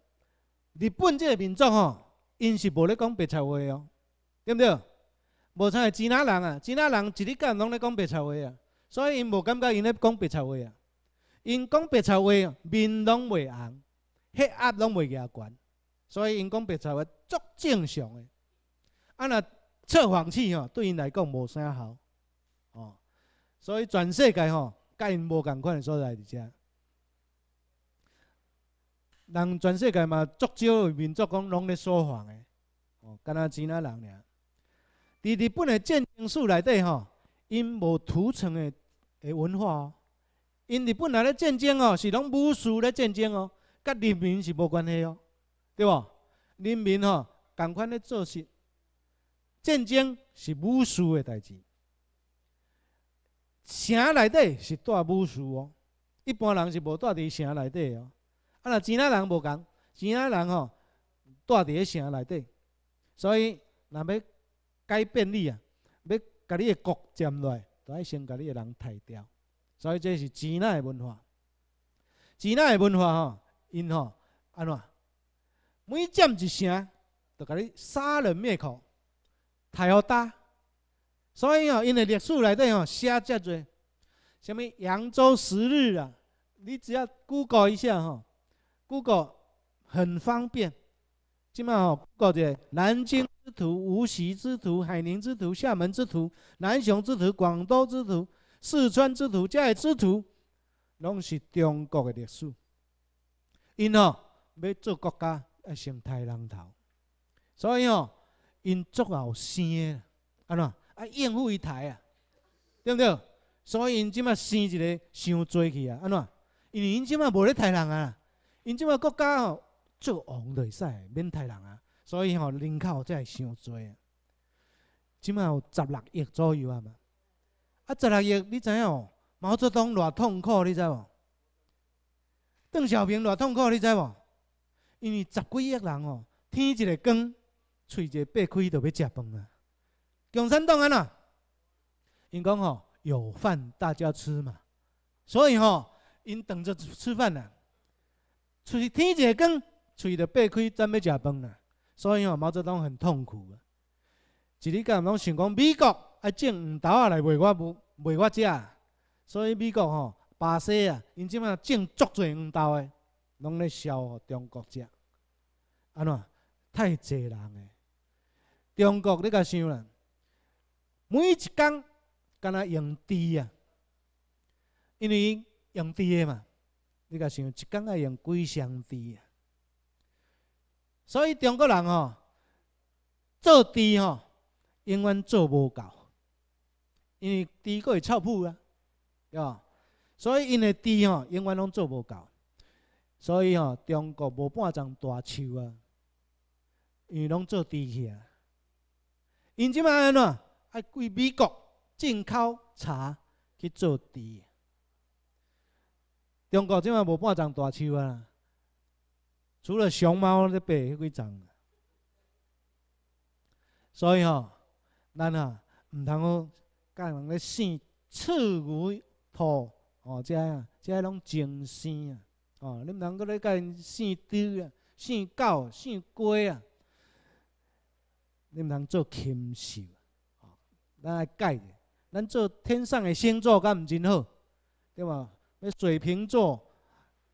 日本这个民族吼，因是无咧讲白话的哦，对不对？无像系吉纳人啊，吉纳人一日间拢咧讲白贼话啊，所以因无感觉因咧讲白贼话啊，因讲白贼话面拢袂红，血压拢袂加悬，所以因讲白贼话足正常诶。啊，若测谎器吼，对因来讲无啥好，吼。所以全世界吼，甲因无共款诶所在伫遮。人全世界嘛足少民族讲拢咧说谎诶，吼，敢若吉纳人尔。伫日本的战争史里底吼，因无屠城的的文化，因日本人咧战争吼是拢武士咧战争哦，甲人民是无关系哦，对无？人民吼共款咧做事，战争是武士的代志，城内底是带武士哦，一般人是无住伫城内底哦，啊，若钱仔人无共，钱仔人吼住伫咧城内底，所以若要。改变你啊！要甲你的国占落，就爱先甲你的人杀掉。所以这是江南的文化。江南的文化吼，因吼安怎？每占一声，就甲你杀人灭口，太好打。所以吼，因的历史来底吼写遮多。什么扬州十日啊？你只要 Google 一下吼，Google 很方便。今嘛吼 Google 者南京。之徒、无锡之徒、海宁之徒、厦门之徒、南雄之徒、广东之徒、四川之徒、嘉义之徒，拢是中国的历史。因哦，要做国家，要先抬人头，所以哦，因足后生的，安怎啊？应付一台啊，对不对？所以因即满生一个想做去啊，安怎？因为因即满无咧抬人啊，因即满国家哦做王会使，免抬人啊。所以吼，人口才会伤多即嘛有十六亿左右啊嘛。啊，十六亿，你知影哦？毛泽东偌痛苦，你知无？邓小平偌痛苦，你知无？因为十几亿人哦，天一个光，嘴一个半开，就要食饭啊！共产党啊呐，因讲吼有饭大家吃嘛。所以吼，因等着吃饭呐。就天一个光，嘴一个半开，真要食饭呐。所以吼，毛泽东很痛苦。一日晚拢想讲，美国啊种黄豆啊来卖我卖我食。所以美国吼、巴西啊，因即卖种足侪黄豆诶，拢咧烧中国食。安怎？太侪人诶。中国你甲想啦，每一工干若用猪啊，因为用猪诶嘛，你甲想一工爱用几箱猪啊？所以中国人吼做猪吼永远做无够，因为猪个会臭屁啊，对吧？所以因的猪吼永远拢做无够，所以吼中国无半棵大树啊，因拢做猪去啊。因即摆安怎爱规美国进口茶去做猪。中国即摆无半棵大树啊。除了熊猫伫爬迄几种。所以吼，咱啊毋通讲教人咧生刺牛、兔哦，遮啊遮拢精生啊哦，你毋通阁咧教因生猪啊、生狗、生鸡啊，你毋通做禽兽啊？哦，咱改下，咱做天上的星座，敢毋真好？对迄水瓶座、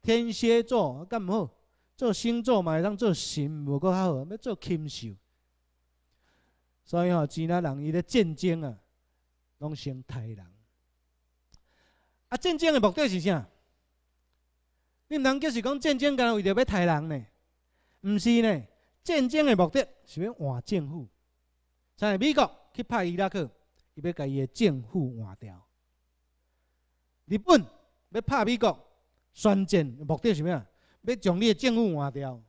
天蝎座，敢毋好？做星座嘛，当做神无够较好，要做禽兽。所以吼，钱代人伊咧战争啊，拢先杀人。啊，战争的目的是啥？你毋通讲是讲战争干为着要杀人呢？毋是呢？战争的目的是要换政府。在美国去拍伊拉克，伊要甲伊的政府换掉。日本要拍美国，宣战目的是咩要将你的政府换掉，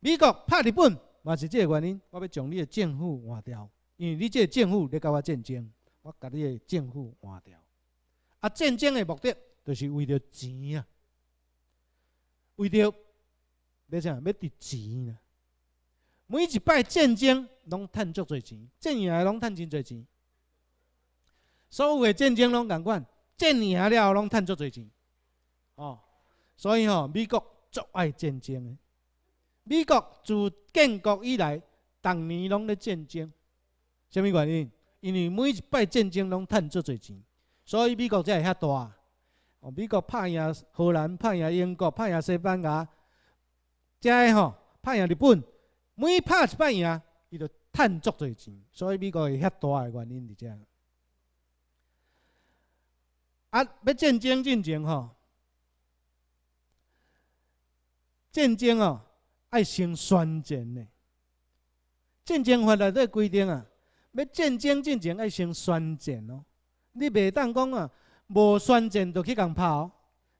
美国拍日本嘛是这个原因。我要将你的政府换掉，因为你这政府在跟我战争，我把你的政府换掉。啊，战争的目的就是为着钱啊，为着，要啥？要得钱啊！每一摆战争拢赚足侪钱，战赢来拢赚真侪钱。所有的战争拢共款，战赢来了拢赚足侪钱，哦。所以吼，美国足爱战争的。美国自建国以来，逐年拢咧战争，啥物原因？因为每一摆战争拢趁足侪钱，所以美国才会遐大。哦，美国拍赢荷兰，拍赢英国，拍赢西班牙，会吼拍赢日本，每拍一摆赢，伊就趁足侪钱，所以美国会遐大的原因是遮。啊，要战争战争吼。战争哦，要先宣战的。战争法律这规定啊，要战争进前要先宣战哦。你袂当讲啊，无宣战就去共拍哦。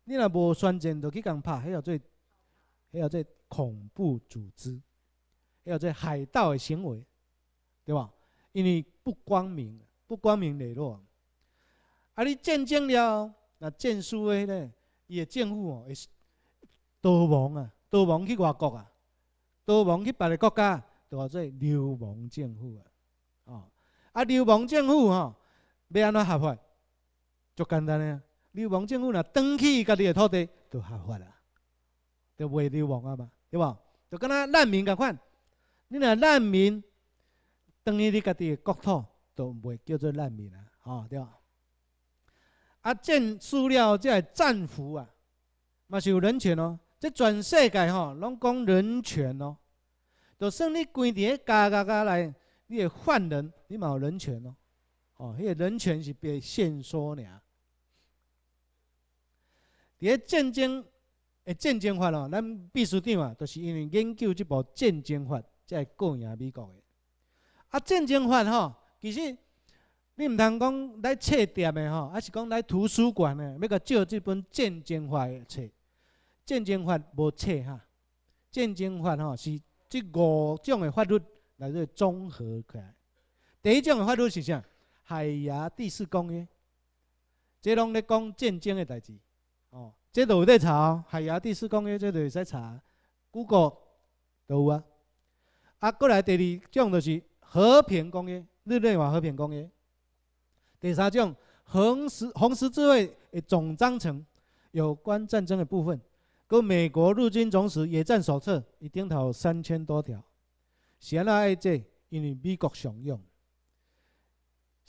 你若无宣战就去共拍，迄号做，迄号做恐怖组织，迄号做海盗的行为，对吧？因为不光明，不光明磊落。啊，你战争了，那战输的呢，的政府哦，会是多亡啊。都罔去外国啊，都罔去别个国家，叫做流亡政府啊。哦，啊流亡政府吼，要安怎合法？足简单啊。流亡政府若转去家己个土地，就合法啦，就袂流亡啊嘛，对无？就敢那难民共款。你若难民，当去你家己个国土，就袂叫做难民啊。哦，对。无？啊，战输了即个战俘啊，嘛是有人权哦。即全世界吼，拢讲人权咯。就算你关伫咧家家家内，你个犯人，你嘛有人权咯。哦，迄个人权是被限缩俩。伫一战争诶，战争法咯，咱秘书长啊，就是因为研究这部战争法，才过赢美国诶。啊，战争法吼，其实你唔通讲来册店诶吼，还是讲来图书馆诶，要甲借这本战争法诶册。战争法无错哈，战争法吼是这五种的法律来做综合起来。第一种的法律是啥？海峡第四公约，即拢咧讲战争的代志。哦，即都有得查哦。海峡第四公约即都有使查。Google 有啊。啊，过来第二种就是和平公约，日内有和平公约？第三种红十红十字会个总章程有关战争的部分。个美国陆军总署野战手册，伊顶头三千多条，安那爱这，因为美国常用。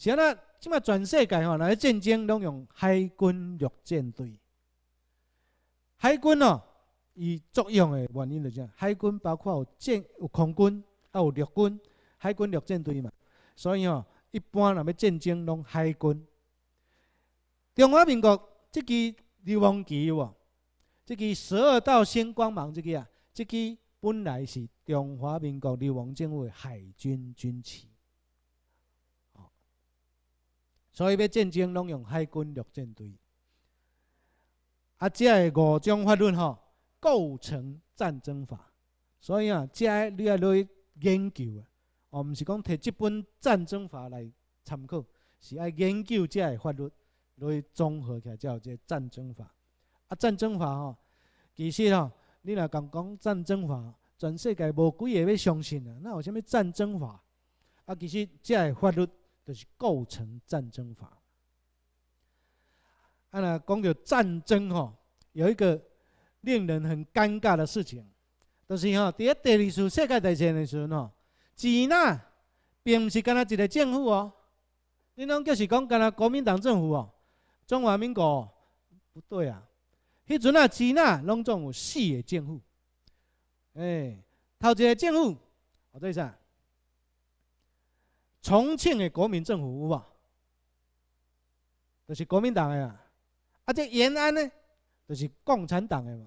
安那即马全世界吼，来战争拢用海军陆战队。海军哦，伊作用的原因就怎？海军包括有舰、有空军，还有陆军，海军陆战队嘛。所以吼，一般若要战争拢海军。中华民国即支流亡旗哦，这个十二道星光芒，这个啊，这个本来是中华民国的王政府海军军旗，哦，所以要战争拢用海军陆战队。啊，这个五种法律吼构成战争法，所以啊，这你要去研究啊，我们是讲摕这本战争法来参考，是爱研究这个法律，来综合起来才有这战争法。啊，战争法吼，其实吼，你若讲讲战争法，全世界无几个要相信啊。那有啥物战争法？啊，其实即个法律就是构成战争法。啊，那讲着战争吼，有一个令人很尴尬的事情，就是吼，在第二次世界大战的时阵吼，支那并毋是干那一个政府哦，你拢就是讲干那国民党政府哦，中华民国不对啊。迄阵啊，支那拢总有四个政府。哎，头一个政府，我在啥？重庆的国民政府有无？就是国民党啊。啊，这延安呢，就是共产党的嘛。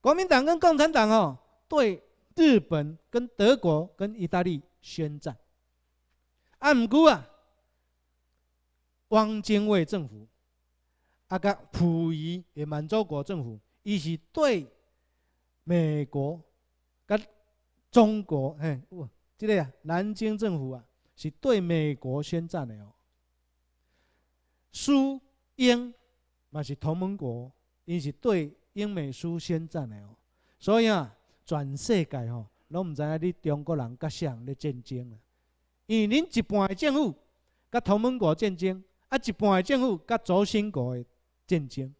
国民党跟共产党哦，对日本、跟德国、跟意大利宣战。啊，唔过啊，汪精卫政府。啊！甲溥仪诶，满洲国政府，伊是对美国、甲中国，嘿，即个啊，南京政府啊，是对美国宣战的哦。苏英嘛是同盟国，伊是对英美苏宣战的哦。所以啊，全世界吼，拢毋知影你中国人甲谁人咧战争因为恁一半诶政府甲同盟国战争，啊，一半诶政府甲轴心国。战争，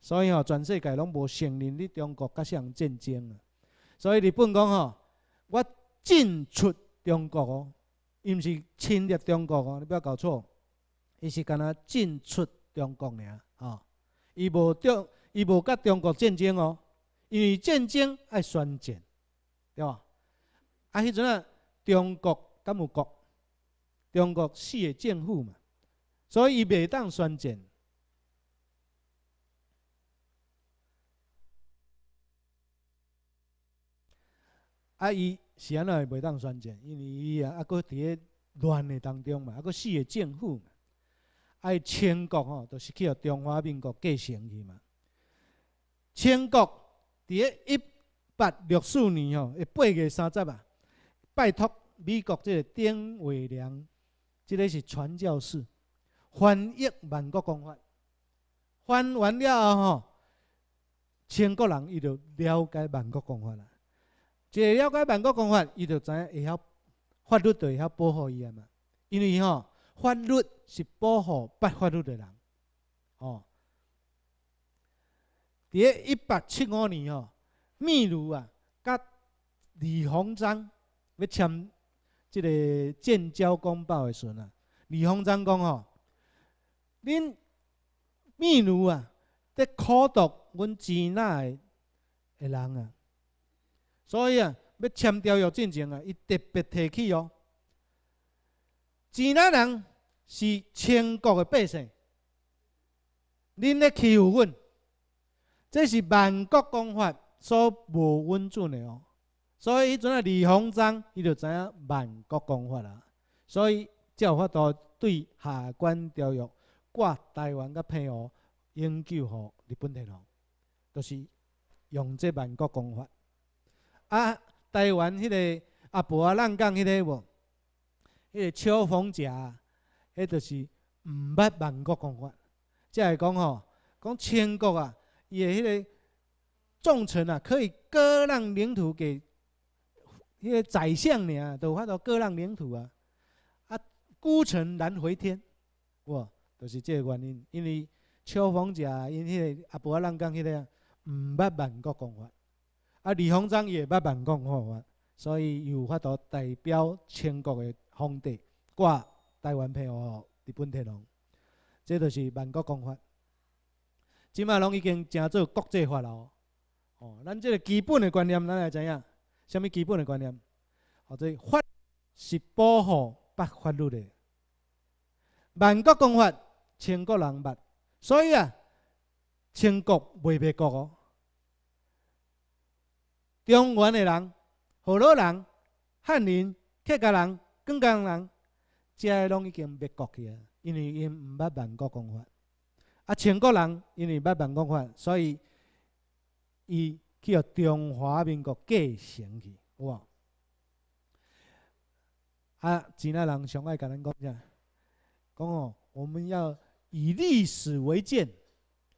所以吼，全世界拢无承认你中国甲相战争啊。所以日本讲吼，我进出中国哦，伊毋是侵略中国哦，你不要搞错，伊是干那进出中国尔吼，伊无中，伊无甲中国战争哦，因为战争爱宣战，对吧？啊，迄阵啊，中国甲有国，中国四个政府嘛，所以伊袂当宣战。啊！伊是安怎袂当宣战？因为伊啊，还佫伫咧乱的当中嘛，还佫四个政府嘛。啊，清国吼，就是去互中华民国继承去嘛。清国伫咧一八六四年吼，一八月三十啊，拜托美国即个丁伟良，即个是传教士，翻译《万国公法》。翻完了后吼，清国人伊就了解《万国公法》啦。一了解万国公法，伊就知影会晓法律，就会晓保护伊嘛。因为吼，法律是保护不法律的人。哦，第一八七五年吼，秘鲁啊，甲李鸿章要签这个建交公报的时阵啊，李鸿章讲吼：“恁秘鲁啊，得苦毒阮自那的的人啊。”所以啊，要签条约之前啊，伊特别提起哦，钱南人是清国的百姓，恁咧欺负阮，这是万国公法所无允准的哦。所以迄阵啊，李鸿章，伊就知影万国公法啊，所以才有法度对下关条约、割台湾、甲澎湖、永久予日本人咯，就是用这万国公法。啊，台湾迄个阿婆阿浪讲迄个无，迄个秋风假，迄就是毋捌万国公法，即系讲吼，讲千国啊，伊的迄个重臣啊，可以割让领土给迄个宰相尔，都有法度割让领土啊，啊，孤臣难回天，哇，就是即个原因，因为秋风假，因迄个阿婆阿浪讲迄个毋捌万国公法。啊，李鸿章也捌万国公法，所以有法度代表全国的皇帝挂台湾牌号日本天皇，这著是万国公法。即马拢已经成做国际化咯。哦，咱这个基本的观念，咱也知影，啥物基本的观念？哦，这法是保护不法律的。万国公法，全国人物，所以啊，全国袂灭国。中原的人、河洛人、汉人、客家人、广东人，这拢已经灭国去啊！因为因唔捌万国讲法。啊，中国人因为捌万国讲法，所以伊去由中华民国继承去，有无？啊，前个人上爱甲咱讲啥？讲哦，我们要以历史为鉴，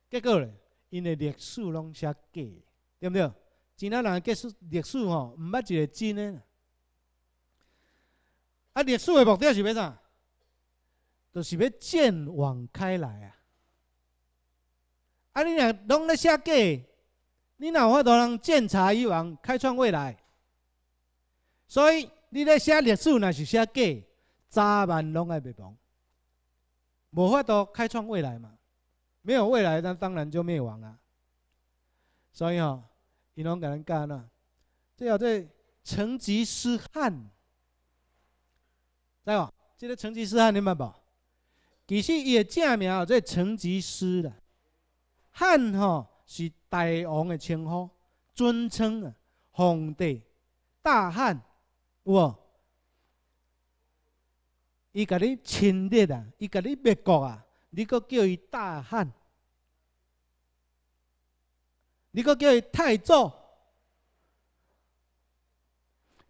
结果咧，因的历史拢写假，对不对？今仔日结史历史吼，毋捌一个真诶。啊，历史诶目的是要啥？就是要见往开来啊！啊，你若拢咧写假，你哪法度能鉴察以往，开创未来？所以你咧写历史，若是写假，早晚拢爱灭亡，无法度开创未来嘛。没有未来，那当然就灭亡啊。所以吼。你拢给人干了，最好在成吉思汗，知无？这个成吉思汗你捌不？其实伊个正名哦，在成吉思啦，汉吼是大王的称呼，尊称啊，皇帝大汉，有无？伊甲你侵略啊，伊甲你灭国啊，你阁叫伊大汉？你讲叫伊太祖，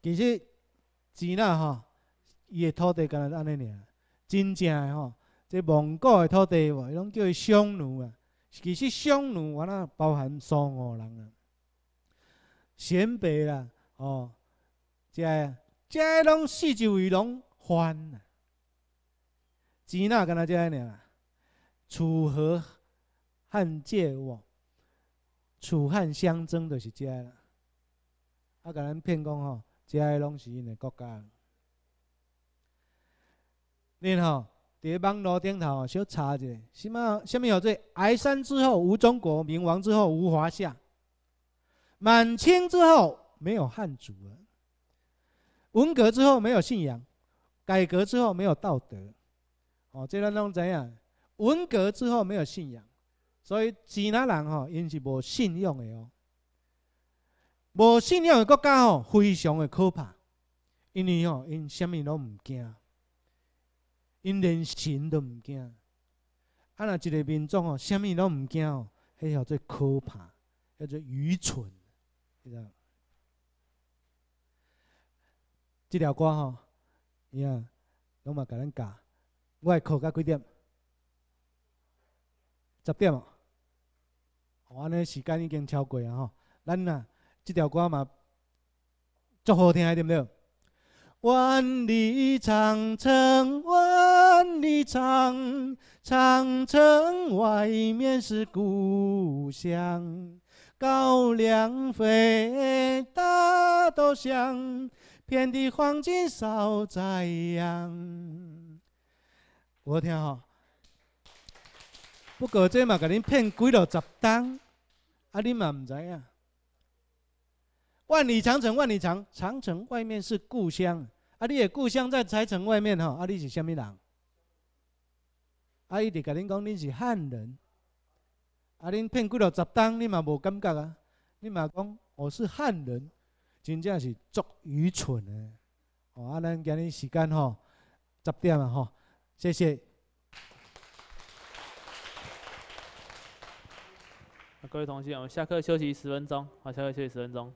其实钱啦吼，伊的土地干代安尼尔，真正的吼，即蒙古的土地伊拢叫伊匈奴啊。其实匈奴我呾包含苏俄人啊，鲜卑啦，吼，即个即个拢四周围拢啊。钱啦干代即安尼尔，楚河汉界哇。楚汉相争就是这啦，啊，甲咱骗讲吼，这个拢是因的国家。恁吼，在网络顶头小查一下，什么什么有罪？哀三之后无中国，明亡之后无华夏，满清之后没有汉族了，文革之后没有信仰，改革之后没有道德”。哦，这段弄怎样？文革之后没有信仰。所以，吉啊，人吼，因是无信用的哦。无信用的国家吼，非常的可怕，因为吼，因什么拢唔惊，因连神都唔惊。啊，若一个民族吼，什么拢唔惊哦，迄号最可怕，叫做愚蠢。知道？这条歌吼，你看，拢嘛甲咱教，我会考到几点？十点哦。我呢时间已经超过啊吼，咱呐这条歌嘛，足好听，对不对？万里长城，万里长，长城外面是故乡。高粱肥，大豆香，遍地黄金，收在阳。我的听吼。不过这嘛，给您骗几了十单，啊，恁嘛毋知影。万里长城万里长，长城外面是故乡，啊，你的故乡在长城外面吼，啊，你是虾米人？啊，伊就甲恁讲，您是汉人。啊，恁骗几了十单，你嘛无感觉啊？你嘛讲我是汉人，真正是足愚蠢的。哦，啊，咱今日时间吼，十点啊吼，谢谢。各位同学，我们下课休息十分钟。好，下课休息十分钟。